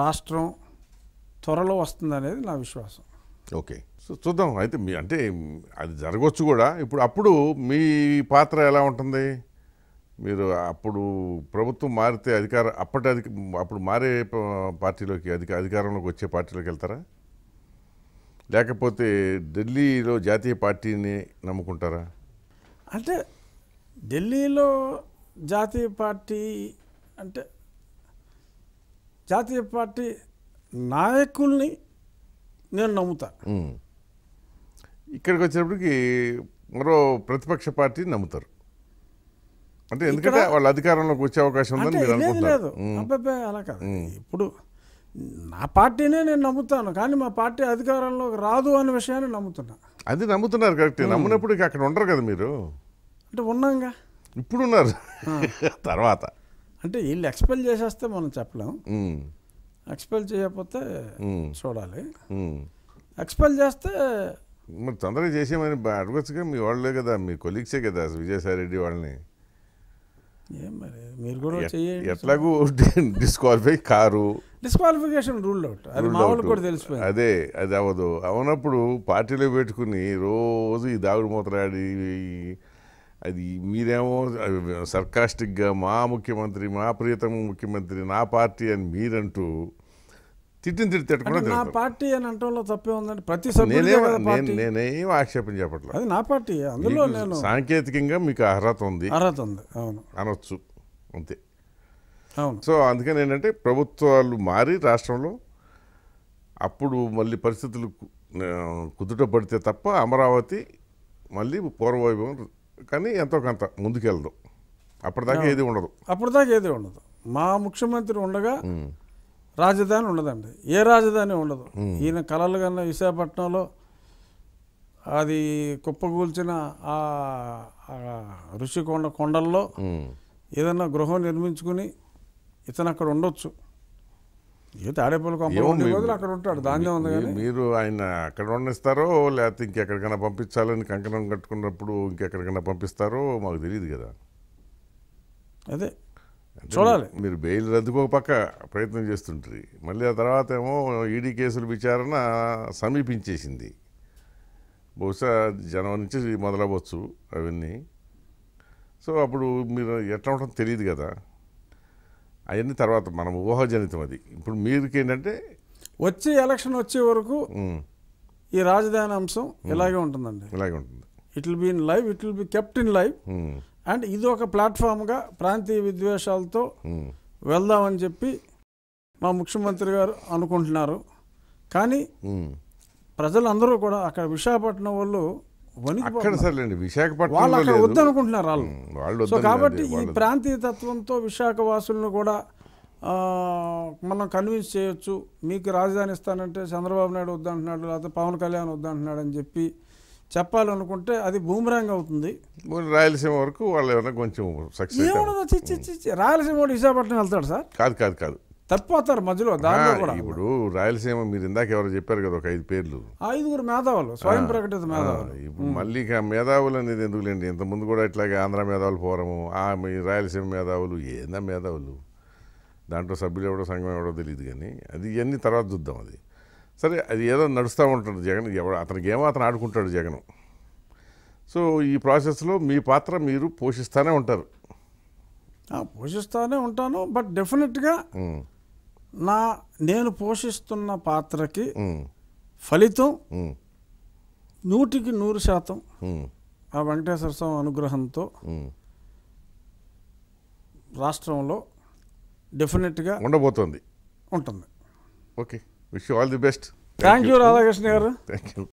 రాష్ట్రం త్వరలో వస్తుందనేది నా విశ్వాసం ఓకే సో చూద్దాం అయితే మీ అంటే అది జరగవచ్చు కూడా ఇప్పుడు అప్పుడు మీ పాత్ర ఎలా ఉంటుంది మీరు అప్పుడు ప్రభుత్వం మారితే అధికార అప్పటి అధిక అప్పుడు మారే పార్టీలోకి అధిక అధికారంలోకి వచ్చే పార్టీలోకి వెళ్తారా లేకపోతే ఢిల్లీలో జాతీయ పార్టీని నమ్ముకుంటారా అంటే ఢిల్లీలో జాతీయ పార్టీ అంటే జాతీయ పార్టీ నాయకుల్ని నేను నమ్ముతా ఇక్కడికి వచ్చేటప్పటికి మరో ప్రతిపక్ష పార్టీ నమ్ముతారు అంటే ఎందుకంటే వాళ్ళు అధికారంలోకి వచ్చే అవకాశం ఉందని మీరు అనుకుంటారు అలా కాదు ఇప్పుడు నా పార్టీనే నేను నమ్ముతాను కానీ మా పార్టీ అధికారంలోకి రాదు అనే విషయాన్ని నమ్ముతున్నా అది నమ్ముతున్నారు కరెక్ట్ నమ్మునప్పుడు అక్కడ ఉండరు కదా మీరు అంటే ఉన్నాంగా ఇప్పుడున్నారు తర్వాత అంటే వీళ్ళు ఎక్స్పెల్ చేసేస్తే మనం చెప్పలేము ఎక్స్పెల్ చేయకపోతే చూడాలి ఎక్స్పెల్ చేస్తే మరి తొందరగా చేసేమని అడగచ్చుగా మీ వాళ్ళే కదా మీ కొలీగ్సే కదా వాళ్ళని ఏం మరి మీరు కూడా చేయండి ఎట్లాగూ డిస్క్వాలిఫై కారు డిస్క్వాలిఫికేషన్ రూల్ అవుట్ అది మామూలు కూడా తెలిసిపోయింది అదే అది అవ్వదు అవునప్పుడు పార్టీలో పెట్టుకుని రోజు ఈ దాగుడు మూతరాడి అది మీరేమో సర్కాస్టిక్గా మా ముఖ్యమంత్రి మా ప్రియతమ ముఖ్యమంత్రి నా పార్టీ అని మీరంటూ తిట్టిన తిట్టి తిట్టకుండా నా పార్టీ అని అంటే తప్పే ఉందండి ప్రతి నేనేం ఆక్షేపం చెప్పట్లేదు అది నా పార్టీ అందులో నేను సాంకేతికంగా మీకు అర్హత ఉంది అర్హత ఉంది అవును అనొచ్చు అంతే అవును సో అందుకని ఏంటంటే ప్రభుత్వాలు మారి రాష్ట్రంలో అప్పుడు మళ్ళీ పరిస్థితులు కుదుట పడితే తప్ప అమరావతి మళ్ళీ పూర్వవైభవం కానీ ఎంతో కొంత ముందుకెళ్ళదు అప్పటిదాకా ఏది ఉండదు అప్పటిదాకా ఏది ఉండదు మా ముఖ్యమంత్రి ఉండగా రాజధాని ఉండదండి ఏ రాజధాని ఉండదు ఈయన కళలు కన్నా విశాఖపట్నంలో అది కుప్పగూల్చిన ఆ ఋషికొండ కొండల్లో ఏదన్నా గృహం నిర్మించుకుని ఇతను అక్కడ ఉండొచ్చు అక్కడ ఉంటాడు ఉంది కానీ మీరు ఆయన అక్కడ ఉండిస్తారో లేకపోతే ఇంకెక్కడికైనా పంపించాలని కంకణం కట్టుకున్నప్పుడు ఇంకెక్కడికైనా పంపిస్తారో మాకు తెలియదు కదా అదే చూడాలి మీరు బెయిల్ రద్దుకు ఒక పక్క ప్రయత్నం చేస్తుంటారు మళ్ళీ ఆ తర్వాత ఏమో ఈడీ కేసుల విచారణ సమీపించేసింది బహుశా జనవరి నుంచి మొదలవ్వచ్చు అవన్నీ సో అప్పుడు మీరు ఎట్లా ఉంటుందో తెలియదు కదా అవన్నీ తర్వాత మనం ఊహాజనితం అది ఇప్పుడు మీరుకి ఏంటంటే వచ్చే ఎలక్షన్ వచ్చే వరకు ఈ రాజధాని అంశం ఇలాగే ఉంటుందండి ఇలాగే ఉంటుంది it will be in live it will be kept in live and ఇది ఒక ప్లాట్ఫామ్గా ప్రాంతీయ విద్వేషాలతో వెళ్దామని చెప్పి మా ముఖ్యమంత్రి గారు అనుకుంటున్నారు కానీ ప్రజలందరూ కూడా అక్కడ విశాఖపట్నం వాళ్ళు అక్కడ విశాఖపట్నం వాళ్ళు అక్కడ వద్దనుకుంటున్నారు వాళ్ళు సో కాబట్టి ఈ ప్రాంతీయ తత్వంతో విశాఖ వాసులను కూడా మనం కన్విన్స్ చేయొచ్చు మీకు రాజధాని ఇస్తానంటే చంద్రబాబు నాయుడు వద్దంటున్నాడు లేకపోతే పవన్ కళ్యాణ్ వద్దంటున్నాడు అని చెప్పి చెప్పాలనుకుంటే అది భూమిరాంగ్ అవుతుంది రాయలసీమ వరకు వాళ్ళు ఏమైనా కొంచెం సక్సెస్ రాయలసీమ విశాఖపట్నం వెళ్తాడు సార్ కాదు కాదు కాదు తప్పిపోతారు మధ్యలో దాంట్లో కూడా ఇప్పుడు రాయలసీమ మీరు ఇందాక ఎవరు చెప్పారు కదా ఒక ఐదు పేర్లు ఐదుగురు మేధావులు స్వయం ప్రకటిత మేధావులు ఇప్పుడు మళ్ళీ మేధావులు అనేది ఎందుకులేండి ఇంతకుముందు కూడా ఇట్లాగే ఆంధ్ర మేధావులు పోరము ఆ మీ రాయలసీమ మేధావులు ఏందా మేధావులు దాంట్లో సభ్యులు ఎవడో సంఘం ఎవడో తెలియదు కానీ అది ఇవన్నీ తర్వాత చూద్దాం అది సరే అది ఏదో నడుస్తూ ఉంటాడు జగన్ ఎవడు అతనికి ఏమో అతను ఆడుకుంటాడు జగన్ సో ఈ ప్రాసెస్లో మీ పాత్ర మీరు పోషిస్తూనే ఉంటారు పోషిస్తూనే ఉంటాను బట్ డెఫినెట్గా నా నేను పోషిస్తున్న పాత్రకి ఫలితం నూటికి నూరు శాతం ఆ వెంకటేశ్వర స్వామి అనుగ్రహంతో రాష్ట్రంలో డెఫినెట్గా ఉండబోతోంది ఉంటుంది okay wish all the best thank you Radhakrishna గారు థ్యాంక్ యూ